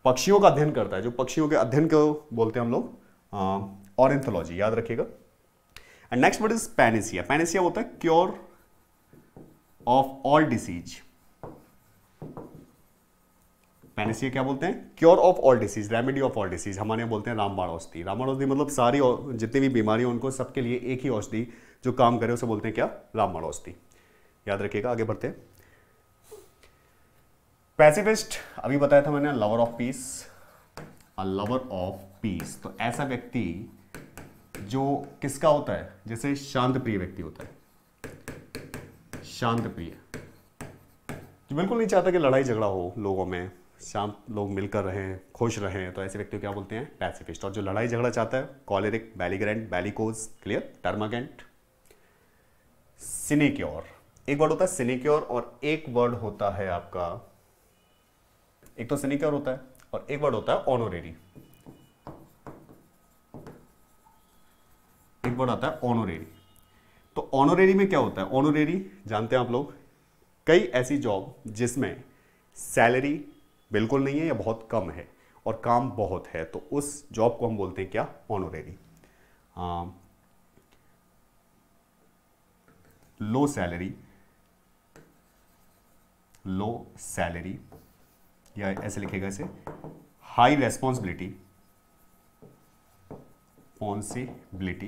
पक्षियों का अध्ययन करता है जो पक्षियों के अध्ययन को बोलते हैं हम लोग ऑरेंथोलॉजी याद रखिएगा and next word is panacea panacea होता है cure of all disease panacea क्या बोलते हैं cure of all disease remedy of all disease हमारे यहां बोलते हैं रामबाण औषधि रामबाण औषधि मतलब सारी जितनी भी बीमारियां उनको सबके लिए एक ही औषधि जो काम करे उसे बोलते हैं क्या रामबाण औषधि याद रखिएगा आगे बढ़ते हैं पैसिफिस्ट अभी बताया था मैंने lover of peace lover of peace तो ऐसा व्यक्ति जो किसका होता है जैसे शांत प्रिय व्यक्ति होता है शांत प्रिय जो बिल्कुल नहीं चाहता कि लड़ाई झगड़ा हो लोगों में शांत लोग मिलकर रहें खुश रहें तो ऐसे व्यक्ति को क्या बोलते हैं पैसिफिस्ट और जो लड़ाई झगड़ा चाहता है choleric belligerent bellicose clear termagant sinecure एक वर्ड होता है सिनेक्योर और एक वर्ड होता है आपका एक तो सिनेक्योर होता है और एक वर्ड होता है ऑनोरेरी एक वर्ड आता है ऑनोरेरी तो ऑनोरेरी में क्या होता है ऑनोरेरी जानते हैं आप लोग कई ऐसी जॉब जिसमें सैलरी बिल्कुल नहीं है या बहुत कम है और काम बहुत है तो उस जॉब को हम बोलते हैं क्या ऑनोरेरी लो सैलरी लो सैलरी या ऐसे लिखेगा इसे high responsibility responsibility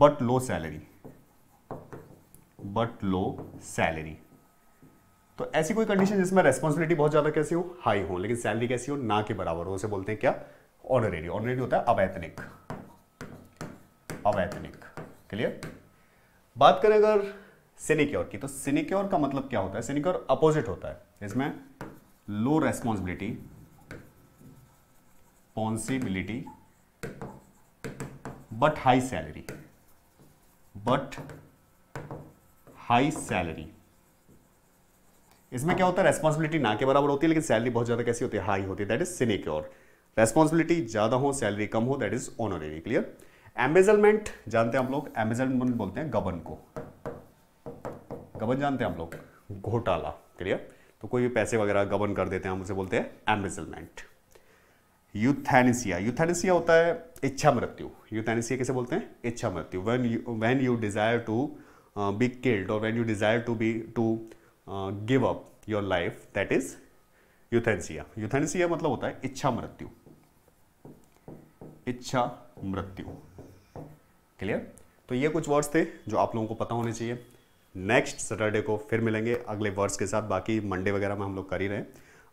but low salary but low salary तो ऐसी कोई कंडीशन जिसमें रेस्पॉन्सिबिलिटी बहुत ज्यादा कैसी हो हाई हो लेकिन सैलरी कैसी हो ना के बराबर हो उसे बोलते हैं क्या ऑनरेरी ऑनरेरी होता है अवैतनिक अवैतनिक क्लियर बात करें अगर सिनिक्योर की तो सिनिक्योर का मतलब क्या होता है सिनिक्योर अपोजिट होता है इसमें low responsibility responsibility but high salary but high salary इसमें क्या होता है रेस्पॉन्सिबिलिटी ना के बराबर होती है लेकिन सैलरी बहुत ज्यादा कैसी होती है हाई होती है दैट इज सिनेक्योर रेस्पॉन्सिबिलिटी ज्यादा हो सैलरी कम हो that is honorary clear embezzlement जानते हैं हम लोग एम्बेजलमेंट बोलते हैं गबन को गबन जानते हैं हम लोग घोटाला क्लियर तो कोई भी पैसे वगैरह गबन कर देते हैं हम उसे बोलते हैं एम्बेजलमेंट यूथैनिसिया यूथैनिसिया होता है इच्छा मृत्यु यूथैनिसिया कैसे बोलते हैं इच्छा मृत्यु when you you desire to be killed और when you desire to be to give up your life that is euthanasia euthanasia मतलब होता है इच्छा मृत्यु इच्छा मृत्यु क्लियर तो ये कुछ वर्ड्स थे जो आप लोगों को पता होने चाहिए नेक्स्ट सैटरडे को फिर मिलेंगे अगले वर्ड्स के साथ बाकी मंडे वगैरह में हम लोग कर ही रहे हैं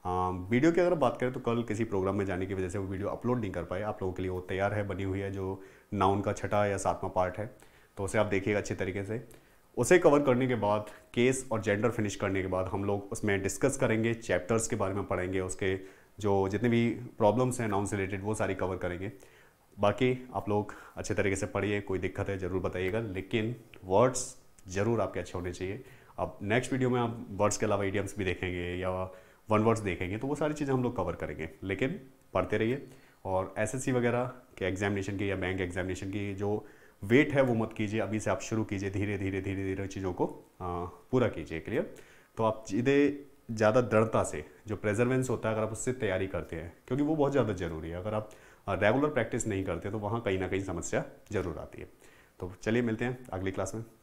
वीडियो की अगर बात करें तो कल किसी प्रोग्राम में जाने की वजह से वो वीडियो अपलोड नहीं कर पाए आप लोगों के लिए वो तैयार है बनी हुई है जो नाउन का छठा या सातवां पार्ट है तो उसे आप देखिएगा अच्छे तरीके से उसे कवर करने के बाद केस और जेंडर फिनिश करने के बाद हम लोग उसमें डिस्कस करेंगे चैप्टर्स के बारे में पढ़ेंगे उसके जो जितने भी प्रॉब्लम्स हैं नाउन से रिलेटेड वो सारी कवर करेंगे बाकी आप लोग अच्छे तरीके से पढ़िए कोई दिक्कत है ज़रूर बताइएगा लेकिन वर्ड्स ज़रूर आपके अच्छे होने चाहिए अब नेक्स्ट वीडियो में आप वर्ड्स के अलावा इडियम्स भी देखेंगे या वन वर्ड्स देखेंगे तो वो सारी चीज़ें हम लोग कवर करेंगे लेकिन पढ़ते रहिए और एस वगैरह के एग्जामिनेशन की या बैंक एग्जामिनेशन की जो वेट है वो मत कीजिए अभी से आप शुरू कीजिए धीरे धीरे धीरे धीरे चीज़ों को आ, पूरा कीजिए क्लियर तो आप सीधे ज़्यादा दृढ़ता से जो प्रेजर्वेंस होता है अगर आप उससे तैयारी करते हैं क्योंकि वो बहुत ज़्यादा ज़रूरी है अगर आप रेगुलर प्रैक्टिस नहीं करते तो वहाँ कहीं ना कहीं समस्या ज़रूर आती है तो चलिए मिलते हैं अगली क्लास में